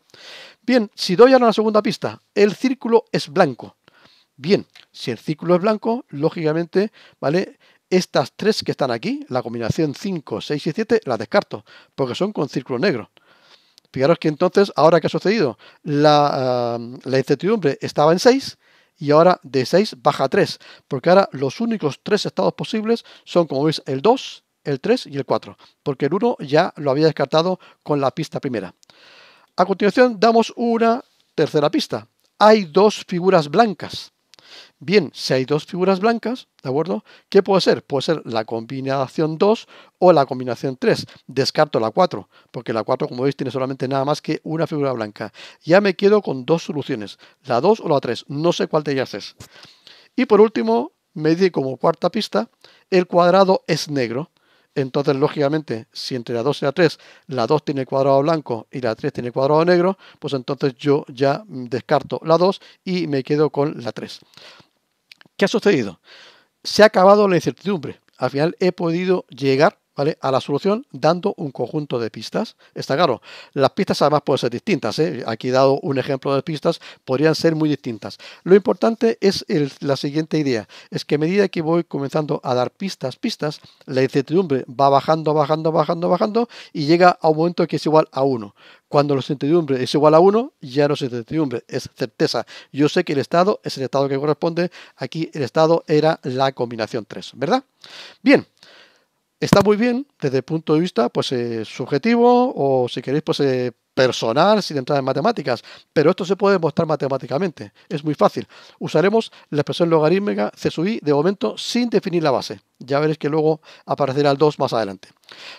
Bien, si doy ahora la segunda pista, el círculo es blanco. Bien, si el círculo es blanco, lógicamente, ¿vale? Estas tres que están aquí, la combinación 5, 6 y 7, las descarto, porque son con círculo negro. Fijaros que entonces, ahora que ha sucedido, la, ah, la incertidumbre estaba en 6, y ahora de 6 baja a 3, porque ahora los únicos tres estados posibles son, como veis, el 2, el 3 y el 4, porque el 1 ya lo había descartado con la pista primera. A continuación damos una tercera pista. Hay dos figuras blancas. Bien, si hay dos figuras blancas, ¿de acuerdo? ¿Qué puede ser? Puede ser la combinación 2 o la combinación 3. Descarto la 4, porque la 4, como veis, tiene solamente nada más que una figura blanca. Ya me quedo con dos soluciones, la 2 o la 3. No sé cuál de ellas es. Y por último, me di como cuarta pista, el cuadrado es negro. Entonces, lógicamente, si entre la 2 y la 3, la 2 tiene cuadrado blanco y la 3 tiene cuadrado negro, pues entonces yo ya descarto la 2 y me quedo con la 3. ¿Qué ha sucedido? Se ha acabado la incertidumbre. Al final he podido llegar ¿vale? a la solución dando un conjunto de pistas. Está claro. Las pistas además pueden ser distintas. ¿eh? Aquí he dado un ejemplo de pistas, podrían ser muy distintas. Lo importante es la siguiente idea, es que a medida que voy comenzando a dar pistas, pistas, la incertidumbre va bajando, bajando, bajando, bajando y llega a un momento que es igual a 1. Cuando la incertidumbre es igual a 1, ya no es incertidumbre, es certeza. Yo sé que el estado es el estado que corresponde. Aquí el estado era la combinación 3, ¿verdad? Bien, está muy bien desde el punto de vista pues, eh, subjetivo o si queréis pues, eh, personal sin entrar en matemáticas, pero esto se puede demostrar matemáticamente, es muy fácil. Usaremos la expresión logarítmica C sub i de momento sin definir la base, ya veréis que luego aparecerá el 2 más adelante.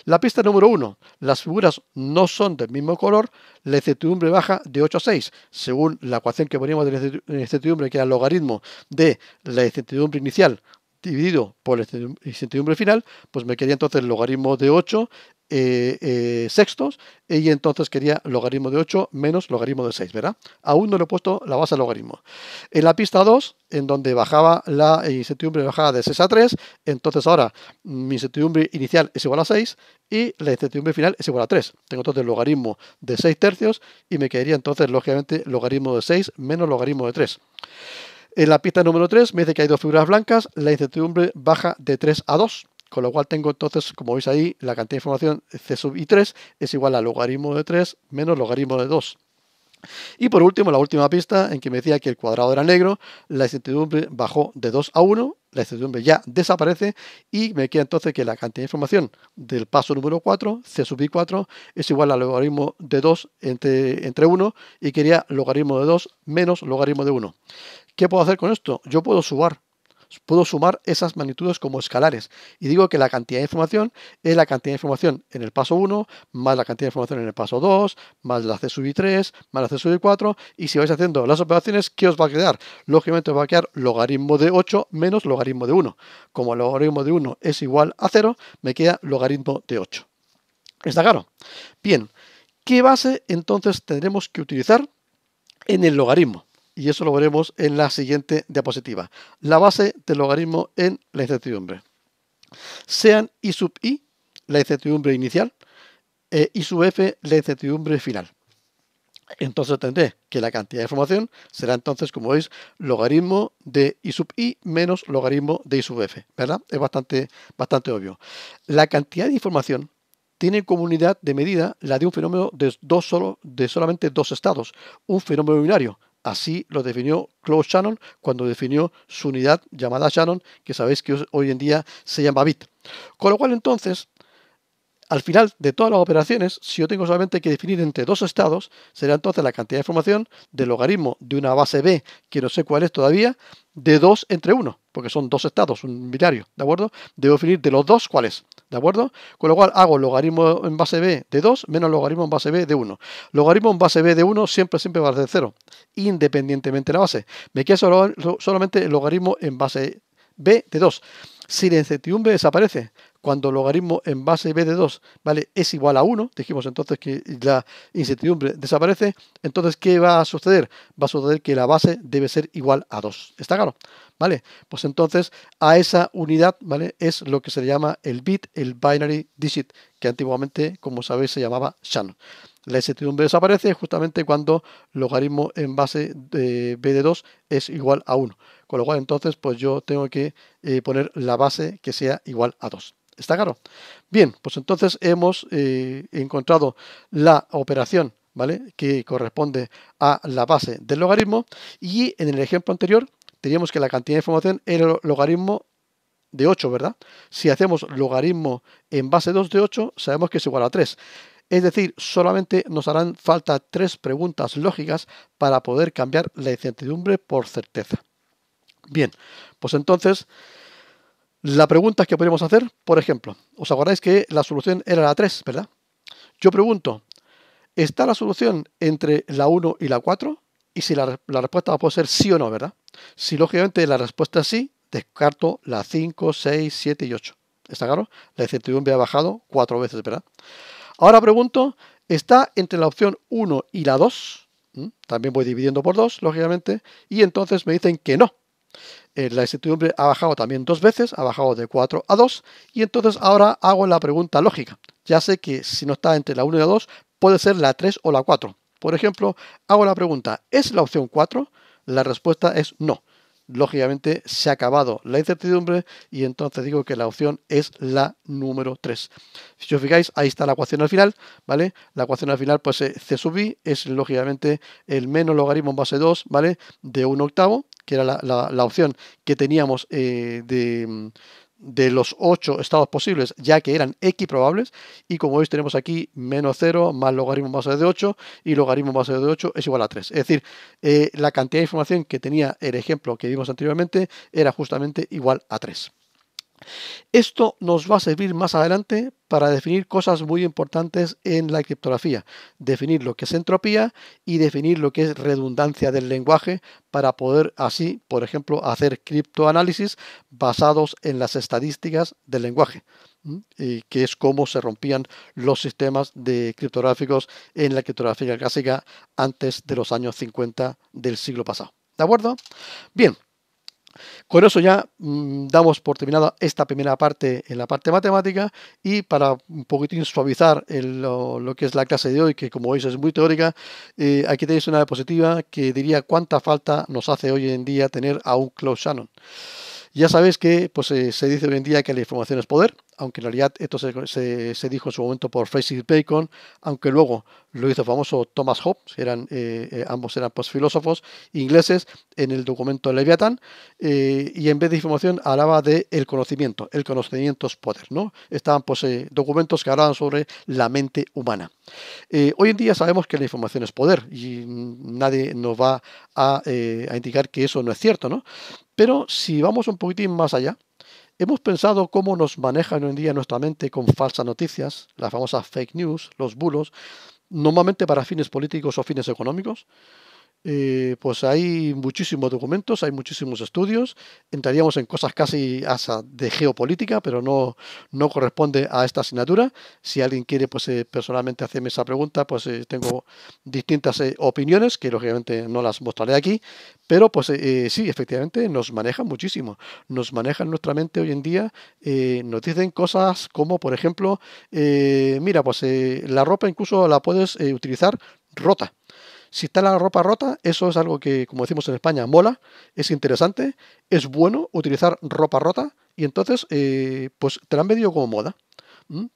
La pista número 1, las figuras no son del mismo color, la incertidumbre baja de 8 a 6, según la ecuación que poníamos de la incertidumbre, que era el logaritmo de la incertidumbre inicial dividido por la este, incertidumbre final, pues me quería entonces el logaritmo de 8 eh, eh, sextos y entonces quería logaritmo de 8 menos logaritmo de 6, ¿verdad? Aún no le he puesto la base al logaritmo. En la pista 2, en donde bajaba la incertidumbre bajaba de 6 a 3, entonces ahora mi incertidumbre inicial es igual a 6 y la incertidumbre final es igual a 3. Tengo entonces el logaritmo de 6 tercios y me quedaría entonces, lógicamente, logaritmo de 6 menos logaritmo de 3. En la pista número 3 me dice que hay dos figuras blancas, la incertidumbre baja de 3 a 2, con lo cual tengo entonces, como veis ahí, la cantidad de información C sub i 3 es igual a logaritmo de 3 menos logaritmo de 2. Y por último, la última pista en que me decía que el cuadrado era negro, la incertidumbre bajó de 2 a 1, la incertidumbre ya desaparece y me queda entonces que la cantidad de información del paso número 4, C sub i 4, es igual al logaritmo de 2 entre, entre 1 y quería logaritmo de 2 menos logaritmo de 1. ¿Qué puedo hacer con esto? Yo puedo sumar. Puedo sumar esas magnitudes como escalares. Y digo que la cantidad de información es la cantidad de información en el paso 1, más la cantidad de información en el paso 2, más la C sub i 3, más la C sub i 4. Y si vais haciendo las operaciones, ¿qué os va a quedar? Lógicamente os va a quedar logaritmo de 8 menos logaritmo de 1. Como el logaritmo de 1 es igual a 0, me queda logaritmo de 8. ¿Está claro? Bien, ¿qué base entonces tendremos que utilizar en el logaritmo? y eso lo veremos en la siguiente diapositiva. La base del logaritmo en la incertidumbre. Sean I sub I, la incertidumbre inicial, e eh, I sub F, la incertidumbre final. Entonces tendré que la cantidad de información será entonces, como veis, logaritmo de I sub I menos logaritmo de I sub F, ¿verdad? Es bastante, bastante obvio. La cantidad de información tiene como unidad de medida la de un fenómeno de, dos solo, de solamente dos estados, un fenómeno binario, Así lo definió Claude Shannon cuando definió su unidad llamada Shannon, que sabéis que hoy en día se llama bit. Con lo cual entonces, al final de todas las operaciones, si yo tengo solamente que definir entre dos estados, será entonces la cantidad de información del logaritmo de una base B, que no sé cuál es todavía, de 2 entre 1, porque son dos estados, un binario, ¿de acuerdo? Debo definir de los dos cuál es. ¿De acuerdo? Con lo cual hago logaritmo en base b de 2 menos logaritmo en base b de 1. Logaritmo en base b de 1 siempre, siempre va a ser 0, independientemente de la base. Me queda solamente el logaritmo en base b de 2. Si la incertidumbre desaparece cuando el logaritmo en base b de 2 ¿vale? es igual a 1, dijimos entonces que la incertidumbre desaparece, entonces ¿qué va a suceder? Va a suceder que la base debe ser igual a 2. ¿Está claro? ¿Vale? Pues entonces a esa unidad ¿vale? es lo que se llama el bit, el binary digit, que antiguamente, como sabéis, se llamaba shannon. La incertidumbre desaparece justamente cuando el logaritmo en base de b de 2 es igual a 1. Con lo cual entonces pues yo tengo que eh, poner la base que sea igual a 2. ¿Está claro? Bien, pues entonces hemos eh, encontrado la operación ¿vale? que corresponde a la base del logaritmo y en el ejemplo anterior teníamos que la cantidad de información era el logaritmo de 8, ¿verdad? Si hacemos logaritmo en base 2 de 8, sabemos que es igual a 3. Es decir, solamente nos harán falta tres preguntas lógicas para poder cambiar la incertidumbre por certeza. Bien, pues entonces, la pregunta que podríamos hacer, por ejemplo, os acordáis que la solución era la 3, ¿verdad? Yo pregunto, ¿está la solución entre la 1 y la 4? Y si la, la respuesta puede ser sí o no, ¿verdad? Si lógicamente la respuesta es sí, descarto la 5, 6, 7 y 8. ¿Está claro? La incertidumbre ha bajado cuatro veces, ¿verdad? Ahora pregunto, ¿está entre la opción 1 y la 2? ¿Mm? También voy dividiendo por 2, lógicamente, y entonces me dicen que no, eh, la incertidumbre ha bajado también dos veces, ha bajado de 4 a 2, y entonces ahora hago la pregunta lógica. Ya sé que si no está entre la 1 y la 2, puede ser la 3 o la 4. Por ejemplo, hago la pregunta, ¿es la opción 4? La respuesta es no. Lógicamente se ha acabado la incertidumbre y entonces digo que la opción es la número 3. Si os fijáis, ahí está la ecuación al final, ¿vale? La ecuación al final, pues eh, C sub i es lógicamente el menos logaritmo en base 2, ¿vale? De un octavo, que era la, opción que teníamos eh, de, los ocho estados posibles, ya que eran x probables, y como veis tenemos aquí menos 0 más logaritmo base de 8 y logaritmo base de 8 es igual a 3. Es decir, eh, la cantidad de información que tenía el ejemplo que vimos anteriormente era justamente igual a 3. Esto nos va a servir más adelante para definir cosas muy importantes en la criptografía, definir lo que es entropía y definir lo que es redundancia del lenguaje para poder así, por ejemplo, hacer criptoanálisis basados en las estadísticas del lenguaje, que es cómo se rompían los sistemas de criptográficos en la criptografía clásica antes de los años 50 del siglo pasado. ¿De acuerdo? Bien, con eso ya mm, damos por terminada esta primera parte en la parte matemática y para un poquitín suavizar lo, que es la clase de hoy, que como veis es muy teórica, eh, aquí tenéis una diapositiva que diría cuánta falta nos hace hoy en día tener a un Claude Shannon. Ya sabéis que pues, eh, se dice hoy en día que la información es poder aunque en realidad esto se, se, se dijo en su momento por Francis Bacon, aunque luego lo hizo famoso Thomas Hobbes, eran, eh, eh, ambos eran pues, filósofos ingleses, en el documento Leviatán, eh, y en vez de información hablaba de el conocimiento, el conocimiento es poder, ¿no? Estaban pues, documentos que hablaban sobre la mente humana. hoy en día sabemos que la información es poder y nadie nos va a, indicar que eso no es cierto, ¿no? Pero si vamos un poquitín más allá, Hemos pensado cómo nos manejan hoy en día nuestra mente con falsas noticias, las famosas fake news, los bulos, normalmente para fines políticos o fines económicos. Eh, pues hay muchísimos documentos, hay muchísimos estudios, entraríamos en cosas casi de geopolítica, pero no, no corresponde a esta asignatura. Si alguien quiere pues eh, personalmente hacerme esa pregunta, pues eh, tengo distintas opiniones, que lógicamente no las mostraré aquí, pero pues sí, efectivamente nos manejan muchísimo, nos manejan nuestra mente hoy en día, nos dicen cosas como, por ejemplo, mira, pues la ropa incluso la puedes utilizar rota. Si está la ropa rota, eso es algo que, como decimos en España, mola, es interesante, es bueno utilizar ropa rota y entonces eh, pues te la han vendido como moda.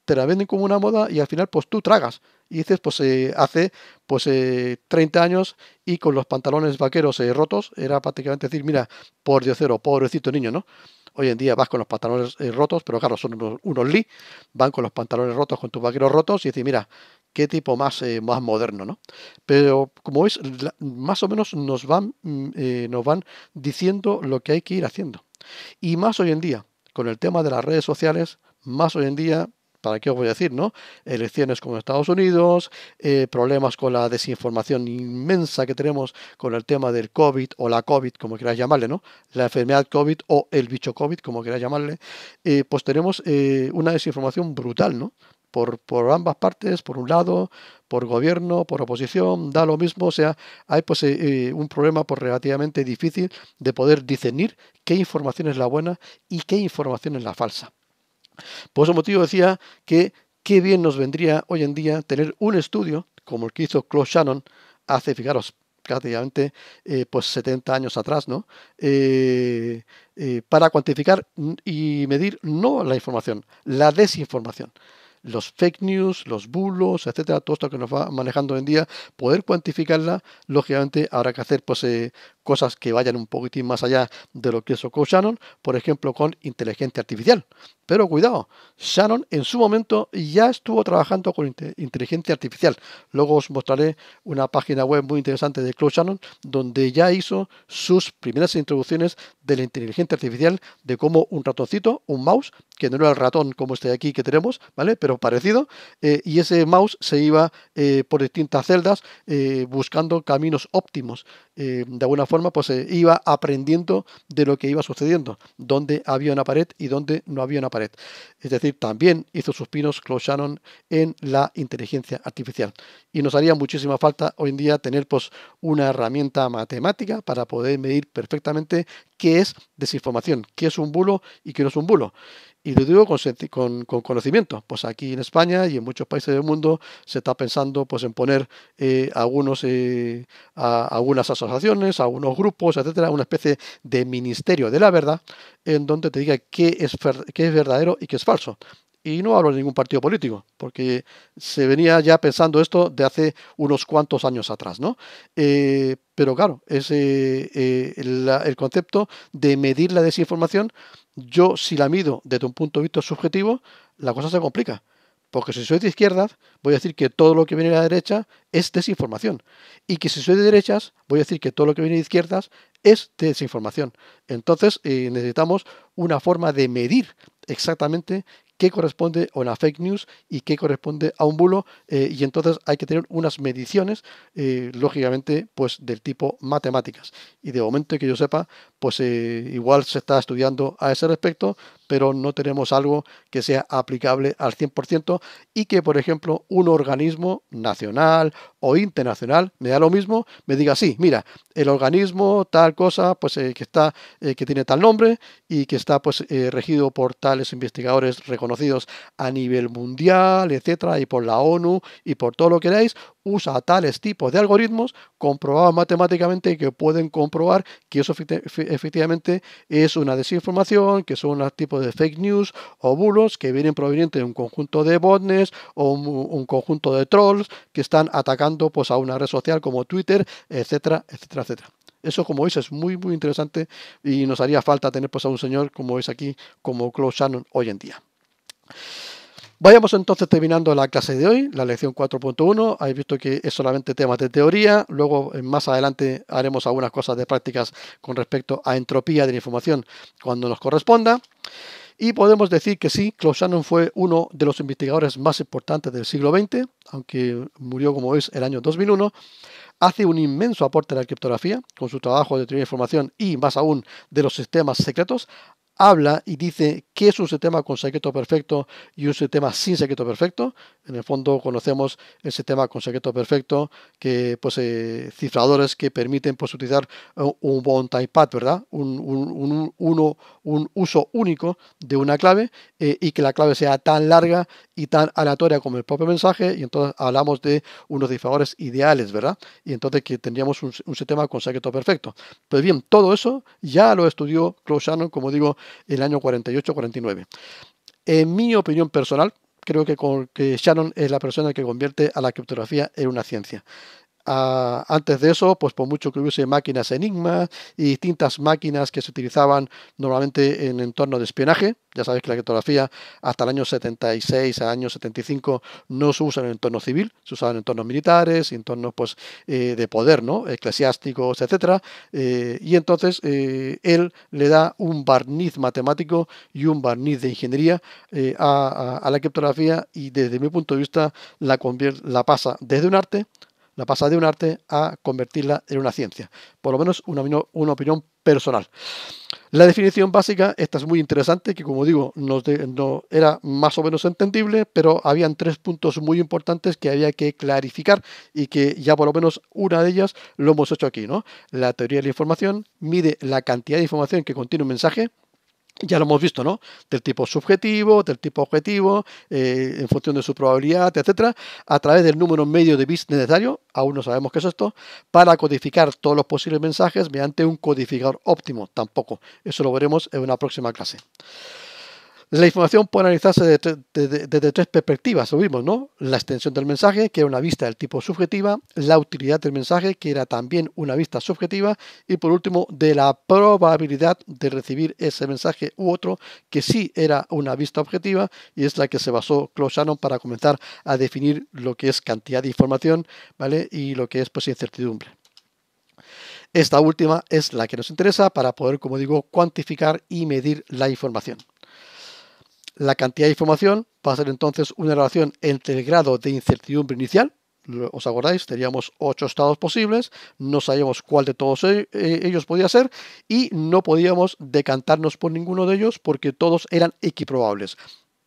Te la venden como una moda y al final pues tú tragas. Y dices, pues eh, hace pues 30 eh, años y con los pantalones vaqueros rotos, era prácticamente decir, mira, por cero, pobrecito niño, ¿no? Hoy en día vas con los pantalones eh, rotos, pero claro, son unos, Lee, van con los pantalones rotos, con tus vaqueros rotos y decir, mira, qué tipo más, eh, más moderno, ¿no? Pero como es, más o menos nos van, mm, eh, nos van diciendo lo que hay que ir haciendo. Y más hoy en día, con el tema de las redes sociales, más hoy en día ¿para qué os voy a decir, no? Elecciones como Estados Unidos, eh, problemas con la desinformación inmensa que tenemos con el tema del COVID o la COVID, como queráis llamarle, ¿no? La enfermedad COVID o el bicho COVID, como queráis llamarle, eh, pues tenemos eh, una desinformación brutal, ¿no? Por, ambas partes, por un lado, por gobierno, por oposición, da lo mismo, o sea, hay pues un problema por pues, relativamente difícil de poder discernir qué información es la buena y qué información es la falsa. Por ese motivo decía que qué bien nos vendría hoy en día tener un estudio como el que hizo Claude Shannon hace, fijaros, prácticamente eh, pues 70 años atrás, ¿no? Eh, eh, para cuantificar y medir no la información, la desinformación. Los fake news, los bulos, etcétera, todo esto que nos va manejando hoy en día, poder cuantificarla, lógicamente habrá que hacer pues, cosas que vayan un poquitín más allá de lo que hizo Shannon, por ejemplo con inteligencia artificial. Pero cuidado, Shannon en su momento ya estuvo trabajando con inteligencia artificial. Luego os mostraré una página web muy interesante de Claude Shannon donde ya hizo sus primeras introducciones de la inteligencia artificial de cómo un ratoncito, un mouse, que no era el ratón como este de aquí que tenemos, ¿vale? Pero parecido, eh, y ese mouse se iba eh, por distintas celdas eh, buscando caminos óptimos eh, de alguna forma, pues eh, iba aprendiendo de lo que iba sucediendo, dónde había una pared y dónde no había una pared. Es decir, también hizo sus pinos Claude Shannon en la inteligencia artificial. Y nos haría muchísima falta hoy en día tener pues, una herramienta matemática para poder medir perfectamente qué es desinformación, qué es un bulo y qué no es un bulo. Y lo digo con, conocimiento. Pues aquí en España y en muchos países del mundo se está pensando pues, en poner eh, algunos, eh, algunas asociaciones, algunos grupos, etcétera, una especie de ministerio de la verdad en donde te diga qué es, qué es verdadero y qué es falso. Y no hablo de ningún partido político, porque se venía ya pensando esto de hace unos cuantos años atrás, ¿no? Eh, pero claro, ese, eh, eh, el, concepto de medir la desinformación, yo si la mido desde un punto de vista subjetivo, la cosa se complica. Porque si soy de izquierda, voy a decir que todo lo que viene de la derecha es desinformación. Y que si soy de derechas, voy a decir que todo lo que viene de izquierdas es desinformación. Entonces necesitamos una forma de medir exactamente qué corresponde a una fake news y qué corresponde a un bulo. Eh, y entonces hay que tener unas mediciones, eh, lógicamente, pues del tipo matemáticas. Y de momento que yo sepa, pues eh, igual se está estudiando a ese respecto, pero no tenemos algo que sea aplicable al 100% y que, por ejemplo, un organismo nacional o internacional, me da lo mismo, me diga, sí, mira, el organismo tal cosa, pues eh, que está, eh, que tiene tal nombre y que está pues regido por tales investigadores reconocidos a nivel mundial, etcétera, y por la ONU y por todo lo que queráis, usa tales tipos de algoritmos comprobados matemáticamente que pueden comprobar que eso efectivamente es una desinformación, que son unos tipos de fake news o bulos que vienen provenientes de un conjunto de botnes o un, conjunto de trolls que están atacando pues, a una red social como Twitter, etcétera, etcétera, etcétera. Eso, como veis, es muy, muy interesante y nos haría falta tener pues, a un señor como es aquí, como Claude Shannon hoy en día. Vayamos entonces terminando la clase de hoy, la lección 4.1. Habéis visto que es solamente temas de teoría. Luego, más adelante, haremos algunas cosas de prácticas con respecto a entropía de la información cuando nos corresponda. Y podemos decir que sí, Claude Shannon fue uno de los investigadores más importantes del siglo XX, aunque murió, como veis, el año 2001. Hace un inmenso aporte a la criptografía con su trabajo de teoría de información y, más aún, de los sistemas secretos habla y dice qué es un sistema con secreto perfecto y un sistema sin secreto perfecto. En el fondo conocemos el sistema con secreto perfecto, que pues eh, cifradores que permiten pues, utilizar eh, un, one time ¿verdad? Un, uno, un, uso único de una clave eh, y que la clave sea tan larga y tan aleatoria como el propio mensaje y entonces hablamos de unos cifradores ideales, ¿verdad? Y entonces que tendríamos un, sistema con secreto perfecto. Pues bien, todo eso ya lo estudió Claude Shannon, como digo, el año 48-49. En mi opinión personal, creo que, que Shannon es la persona que convierte a la criptografía en una ciencia antes de eso, pues por mucho que hubiese máquinas Enigma y distintas máquinas que se utilizaban normalmente en entornos de espionaje, ya sabéis que la criptografía hasta el año 76 a año 75 no se usa en entorno civil, se usaba en entornos militares, entornos pues eh, de poder, ¿no? eclesiásticos, etc. Eh, y entonces eh, él le da un barniz matemático y un barniz de ingeniería a, la criptografía y desde mi punto de vista la, la pasa desde un arte la pasa de un arte a convertirla en una ciencia. Por lo menos una, una opinión personal. La definición básica, esta es muy interesante, que como digo, no, era más o menos entendible, pero habían tres puntos muy importantes que había que clarificar y que ya por lo menos una de ellas lo hemos hecho aquí. ¿no? La teoría de la información mide la cantidad de información que contiene un mensaje, ya lo hemos visto, ¿no? Del tipo subjetivo, del tipo objetivo, eh, en función de su probabilidad, etcétera, a través del número medio de bits necesario, aún no sabemos qué es esto, para codificar todos los posibles mensajes mediante un codificador óptimo, tampoco. Eso lo veremos en una próxima clase. La información puede analizarse desde, tres perspectivas, lo vimos, ¿no? La extensión del mensaje, que era una vista del tipo subjetiva, la utilidad del mensaje, que era también una vista subjetiva, y por último, de la probabilidad de recibir ese mensaje u otro, que sí era una vista objetiva, y es la que se basó Claude Shannon para comenzar a definir lo que es cantidad de información, ¿vale? Y lo que es, pues, incertidumbre. Esta última es la que nos interesa para poder, como digo, cuantificar y medir la información. La cantidad de información va a ser entonces una relación entre el grado de incertidumbre inicial, ¿os acordáis? Teníamos ocho estados posibles, no sabíamos cuál de todos eh, eh, ellos podía ser y no podíamos decantarnos por ninguno de ellos porque todos eran equiprobables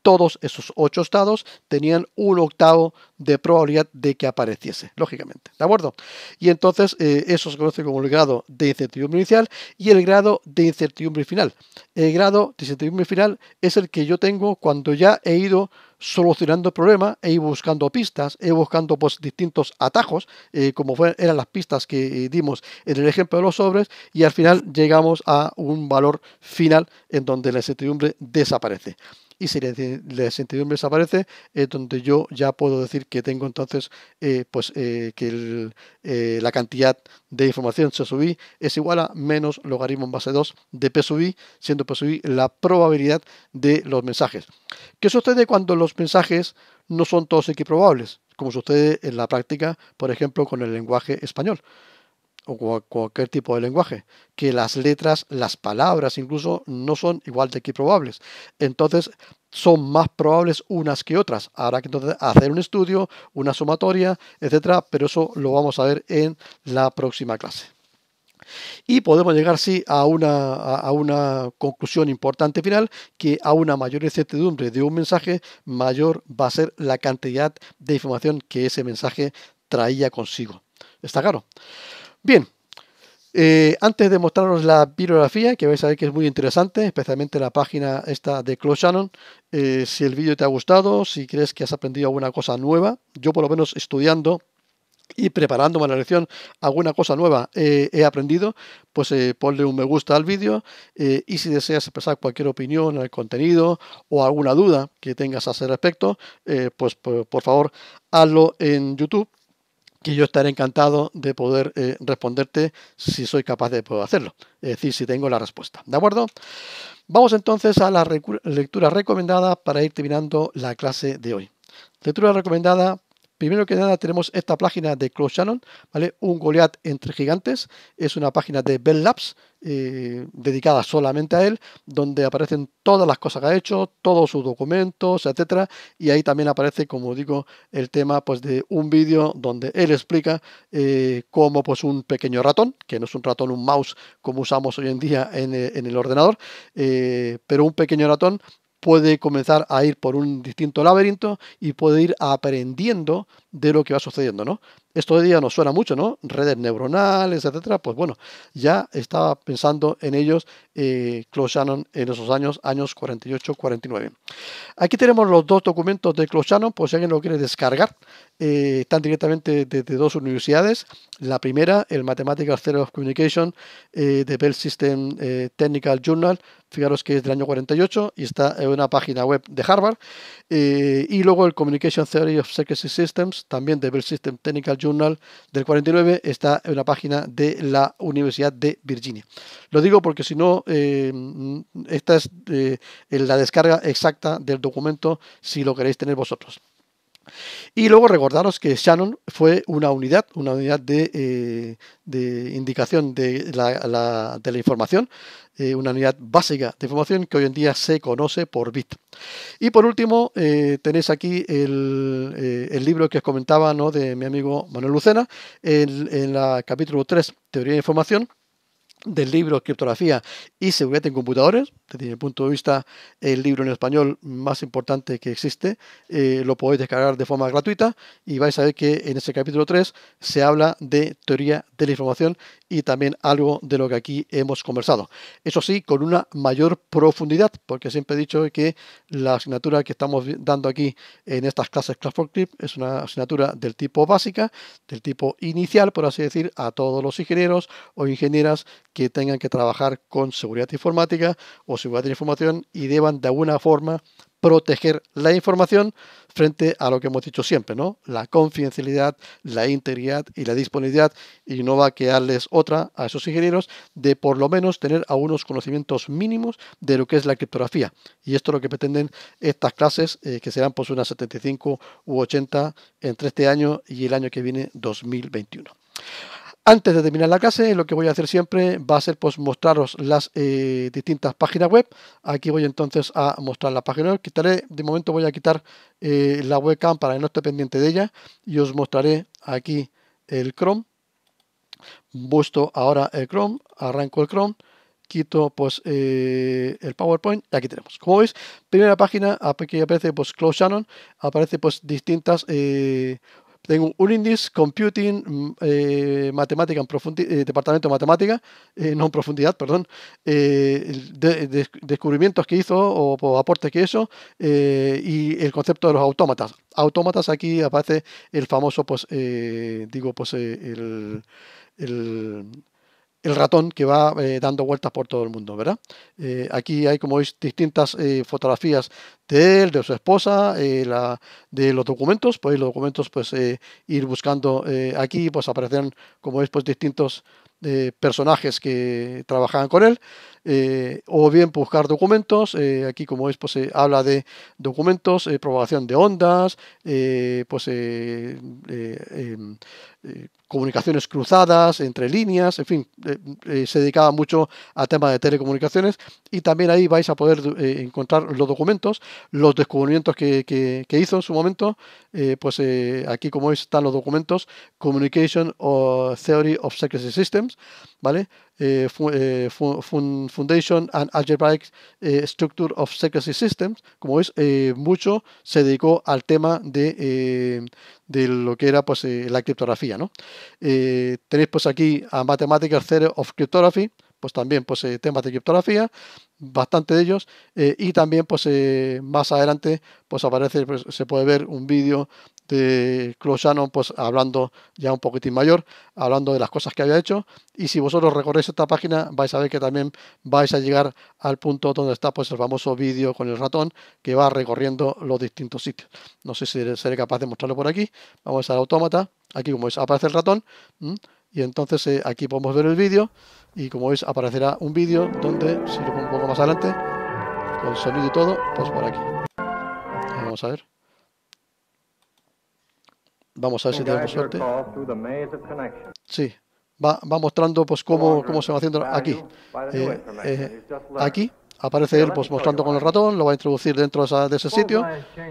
todos esos ocho estados tenían un octavo de probabilidad de que apareciese, lógicamente. ¿De acuerdo? Y entonces eh, eso se conoce como el grado de incertidumbre inicial y el grado de incertidumbre final. El grado de incertidumbre final es el que yo tengo cuando ya he ido solucionando el problema he ido buscando pistas, he buscando pues, distintos atajos, eh, como eran las pistas que eh, dimos en el ejemplo de los sobres, y al final llegamos a un valor final en donde la incertidumbre desaparece y si la, desaparece, es donde yo ya puedo decir que tengo entonces eh, pues, eh, que eh, la cantidad de información C sub es igual a menos logaritmo en base 2 de P sub i, siendo P sub i la probabilidad de los mensajes. ¿Qué sucede cuando los mensajes no son todos equiprobables? Como sucede en la práctica, por ejemplo, con el lenguaje español o cualquier tipo de lenguaje, que las letras, las palabras incluso no son igual de equiprobables. Entonces son más probables unas que otras. Habrá que entonces hacer un estudio, una sumatoria, etcétera, pero eso lo vamos a ver en la próxima clase. Y podemos llegar, sí, a una, a una conclusión importante final, que a una mayor incertidumbre de un mensaje, mayor va a ser la cantidad de información que ese mensaje traía consigo. ¿Está claro? Bien, eh, antes de mostraros la bibliografía, que vais a ver que es muy interesante, especialmente la página esta de Close Shannon, eh, si el vídeo te ha gustado, si crees que has aprendido alguna cosa nueva, yo por lo menos estudiando y preparándome a la lección alguna cosa nueva eh, he aprendido, pues ponle un me gusta al vídeo y si deseas expresar cualquier opinión al contenido o alguna duda que tengas a ese respecto, pues por favor hazlo en YouTube que yo estaré encantado de poder eh, responderte si soy capaz de hacerlo. Es decir, si tengo la respuesta. ¿De acuerdo? Vamos entonces a la lectura recomendada para ir terminando la clase de hoy. Lectura recomendada Primero que nada tenemos esta página de Close Shannon, ¿vale? Un Goliath entre gigantes. Es una página de Bell Labs eh, dedicada solamente a él, donde aparecen todas las cosas que ha hecho, todos sus documentos, etc. Y ahí también aparece, como digo, el tema pues, de un vídeo donde él explica eh, cómo pues, un pequeño ratón, que no es un ratón, un mouse como usamos hoy en día en, eh, el ordenador, pero un pequeño ratón puede comenzar a ir por un distinto laberinto y puede ir aprendiendo de lo que va sucediendo, ¿no? Esto hoy día nos suena mucho, ¿no? Redes neuronales, etcétera. Pues bueno, ya estaba pensando en ellos eh, Claude Shannon en esos años, años 48-49. Aquí tenemos los dos documentos de Claude por pues si alguien lo quiere descargar eh, están directamente desde de dos universidades. La primera, el Mathematical Theory of Communication eh, de Bell System eh, Technical Journal, fijaros que es del año 48 y está en una página web de Harvard. y luego el Communication Theory of Secrecy Systems, también de Bell System Technical Journal del 49, está en una página de la Universidad de Virginia. Lo digo porque si no, esta es la descarga exacta del documento si lo queréis tener vosotros. Y luego recordaros que Shannon fue una unidad, una unidad de, eh, indicación de la, información, eh, una unidad básica de información que hoy en día se conoce por bit. Y por último, eh, tenéis aquí el, libro que os comentaba de mi amigo Manuel Lucena, en, en el capítulo 3, Teoría de Información del libro Criptografía y Seguridad en Computadores, desde mi punto de vista el libro en español más importante que existe, eh, lo podéis descargar de forma gratuita y vais a ver que en ese capítulo 3 se habla de teoría de la información y también algo de lo que aquí hemos conversado. Eso sí, con una mayor profundidad, porque siempre he dicho que la asignatura que estamos dando aquí en estas clases Class for Clip es una asignatura del tipo básica, del tipo inicial, por así decir, a todos los ingenieros o ingenieras que tengan que trabajar con seguridad informática o seguridad de información y deban de alguna forma proteger la información frente a lo que hemos dicho siempre, ¿no? La confidencialidad, la integridad y la disponibilidad y no va a quedarles otra a esos ingenieros de por lo menos tener algunos conocimientos mínimos de lo que es la criptografía. Y esto es lo que pretenden estas clases eh, que serán pues unas 75 u 80 entre este año y el año que viene 2021. Antes de terminar la clase, lo que voy a hacer siempre va a ser pues, mostraros las eh, distintas páginas web. Aquí voy entonces a mostrar la páginas web. Quitaré, de momento voy a quitar eh, la webcam para que no esté pendiente de ella y os mostraré aquí el Chrome. Busto ahora el Chrome, arranco el Chrome quito pues eh, el PowerPoint y aquí tenemos. Como veis, primera página, aquí aparece pues Close Shannon, aparece pues distintas eh, tengo un índice Computing, mm, eh, Matemática en profundidad, eh, Departamento de Matemática, eh, no en profundidad, perdón, descubrimientos que hizo o, aportes que hizo y el concepto de los autómatas. Autómatas aquí aparece el famoso, pues, digo, pues el el ratón que va eh, dando vueltas por todo el mundo, ¿verdad? Eh, aquí hay, como veis, distintas eh, fotografías de él, de su esposa, de los documentos, podéis pues, los documentos, pues ir buscando aquí, pues aparecen, como veis, pues, distintos personajes que trabajaban con él. Eh, o bien buscar documentos. Eh, aquí, como veis, pues se habla de documentos, eh, propagación de ondas, pues em, comunicaciones cruzadas, entre líneas, en fin, se dedicaba mucho a temas de telecomunicaciones y también ahí vais a poder encontrar los documentos, los descubrimientos que, hizo en su momento, pues aquí como veis están los documentos, Communication or Theory of Secrecy Systems, ¿vale? Eh, eh, foundation and Algebraic eh, Structure of Secrecy Systems. Como veis, mucho se dedicó al tema de, lo que era pues, la criptografía. tenéis pues aquí a Mathematical Theory of Cryptography, pues también pues, temas de criptografía, bastante de ellos, y también pues más adelante pues aparece, pues, se puede ver un vídeo de Shannon, pues hablando ya un poquitín mayor, hablando de las cosas que había hecho. Y si vosotros recorréis esta página, vais a ver que también vais a llegar al punto donde está pues el famoso vídeo con el ratón que va recorriendo los distintos sitios. No sé si seré capaz de mostrarlo por aquí. Vamos al autómata. Aquí, como veis, aparece el ratón. Y entonces eh, aquí podemos ver el vídeo. Y como veis, aparecerá un vídeo donde, si lo pongo un poco más adelante, con sonido y todo, pues por aquí. Vamos a ver. Vamos a ver si tenemos suerte. Sí, va, mostrando pues cómo, se va haciendo aquí. Eh, eh, aquí aparece él pues mostrando con el ratón, lo va a introducir dentro de, ese sitio.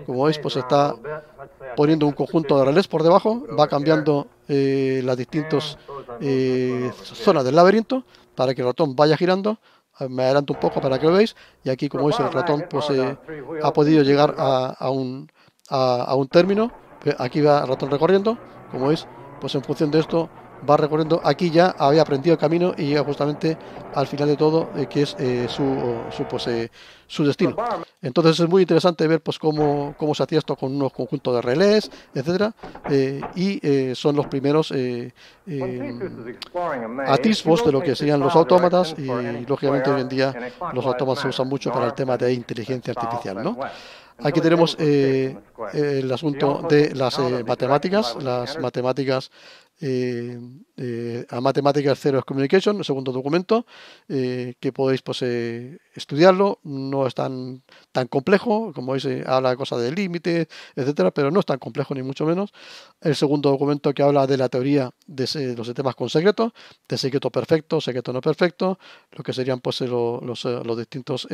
Como veis, pues está poniendo un conjunto de relés por debajo, va cambiando eh, las distintas zonas del laberinto para que el ratón vaya girando me adelanto un poco para que lo veáis y aquí como veis el ratón pues ha podido llegar a, un, a un término aquí va ratón recorriendo, como es, pues en función de esto va recorriendo. Aquí ya había aprendido el camino y llega justamente al final de todo, eh, que es eh, su, su, pues, eh, su, destino. Entonces es muy interesante ver pues cómo, cómo se hacía esto con unos conjuntos de relés, etcétera, y son los primeros atisbos de lo que serían los autómatas y, lógicamente hoy en día los autómatas se usan mucho para el tema de inteligencia artificial, ¿no? Aquí tenemos eh, eh, el asunto de las eh, matemáticas, las matemáticas a Matemáticas Zero Communication, el segundo documento, que podéis pues, estudiarlo. No es tan, tan complejo, como veis, habla cosas de límites, etcétera, pero no es tan complejo ni mucho menos. El segundo documento que habla de la teoría de, los sistemas con secretos, de secreto perfecto, secreto no perfecto, lo que serían pues, los, los, distintos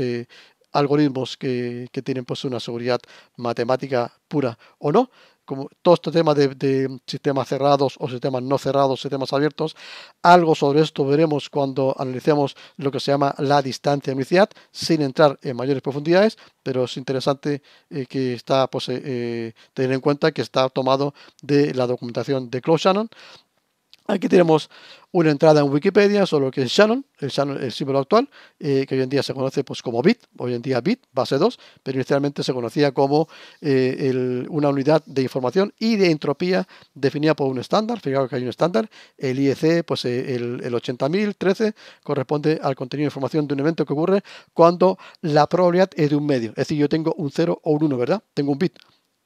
algoritmos que, tienen pues una seguridad matemática pura o no, como todo este tema de, sistemas cerrados o sistemas no cerrados, sistemas abiertos, algo sobre esto veremos cuando analicemos lo que se llama la distancia de unicidad, sin entrar en mayores profundidades, pero es interesante eh, que está pues, eh, eh, tener en cuenta que está tomado de la documentación de Claude Shannon, Aquí tenemos una entrada en Wikipedia sobre lo que es Shannon, el, el símbolo actual, eh, que hoy en día se conoce pues, como bit, hoy en día bit, base 2, pero inicialmente se conocía como eh, una unidad de información y de entropía definida por un estándar. Fijaros que hay un estándar, el IEC, pues eh, el, el 80.013 corresponde al contenido de información de un evento que ocurre cuando la probabilidad es de un medio. Es decir, yo tengo un 0 o un 1, ¿verdad? Tengo un bit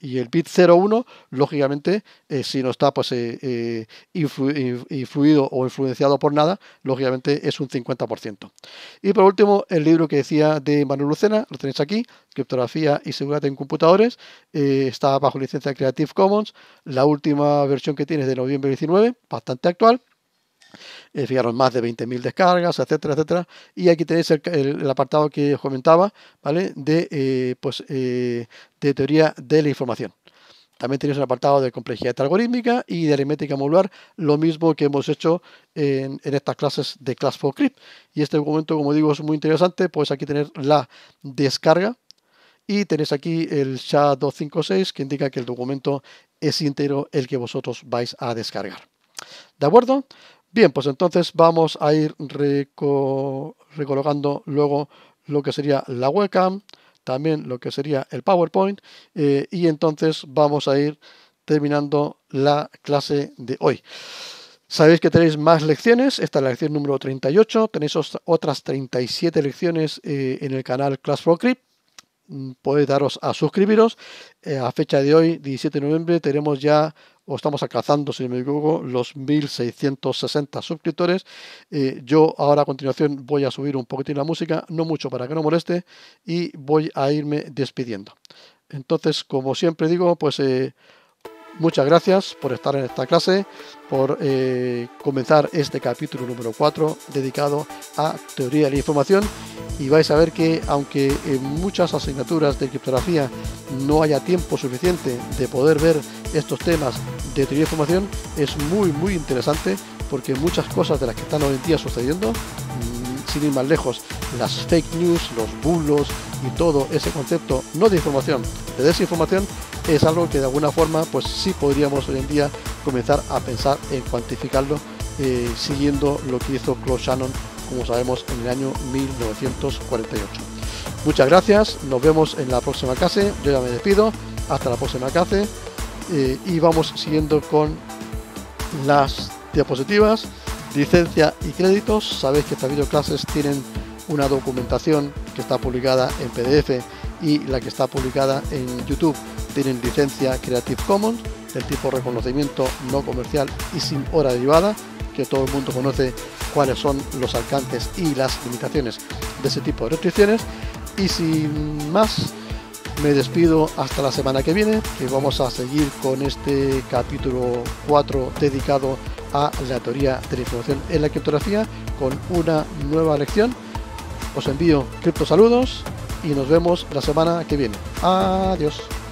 y el bit 01, lógicamente, eh, si no está pues, eh, eh, influido o influenciado por nada, lógicamente es un 50%. Y por último, el libro que decía de Manuel Lucena, lo tenéis aquí, Criptografía y Seguridad en Computadores, está bajo licencia Creative Commons, la última versión que tiene es de noviembre 19, bastante actual. Eh, fijaros, más de 20.000 descargas, etcétera, etcétera. Y aquí tenéis el, apartado que os comentaba, ¿vale? De, eh, pues, eh, de teoría de la información. También tenéis el apartado de complejidad algorítmica y de aritmética modular, lo mismo que hemos hecho en, estas clases de Class for Crypt. Y este documento, como digo, es muy interesante, pues aquí tenéis la descarga, y tenéis aquí el SHA-256 que indica que el documento es íntegro el que vosotros vais a descargar. ¿De acuerdo? Bien, pues entonces vamos a ir recolocando luego lo que sería la webcam, también lo que sería el PowerPoint eh, y entonces vamos a ir terminando la clase de hoy. Sabéis que tenéis más lecciones, esta es la lección número 38, tenéis otras 37 lecciones eh, en el canal Class for Crypt, mm, podéis daros a suscribiros. Eh, a fecha de hoy, 17 de noviembre, tenemos ya o estamos alcanzando, si me equivoco, los 1660 suscriptores. Eh, yo ahora a continuación voy a subir un poquitín la música, no mucho para que no moleste, y voy a irme despidiendo. Entonces, como siempre digo, pues... Eh, Muchas gracias por estar en esta clase, por eh, comenzar este capítulo número 4 dedicado a teoría de la información y vais a ver que aunque en muchas asignaturas de criptografía no haya tiempo suficiente de poder ver estos temas de teoría de información, es muy muy interesante porque muchas cosas de las que están hoy en día sucediendo sin ir más lejos, las fake news, los bulos y todo ese concepto, no de información, de desinformación, es algo que de alguna forma pues sí podríamos hoy en día comenzar a pensar en cuantificarlo eh, siguiendo lo que hizo Claude Shannon, como sabemos, en el año 1948. Muchas gracias, nos vemos en la próxima clase, yo ya me despido, hasta la próxima clase eh, y vamos siguiendo con las diapositivas licencia y créditos. Sabéis que estas clases tienen una documentación que está publicada en PDF y la que está publicada en YouTube tienen licencia Creative Commons del tipo reconocimiento no comercial y sin hora derivada, que todo el mundo conoce cuáles son los alcances y las limitaciones de ese tipo de restricciones. Y sin más, me despido hasta la semana que viene, que vamos a seguir con este capítulo 4 dedicado a a la teoría de la información en la criptografía con una nueva lección. Os envío criptosaludos y nos vemos la semana que viene. Adiós.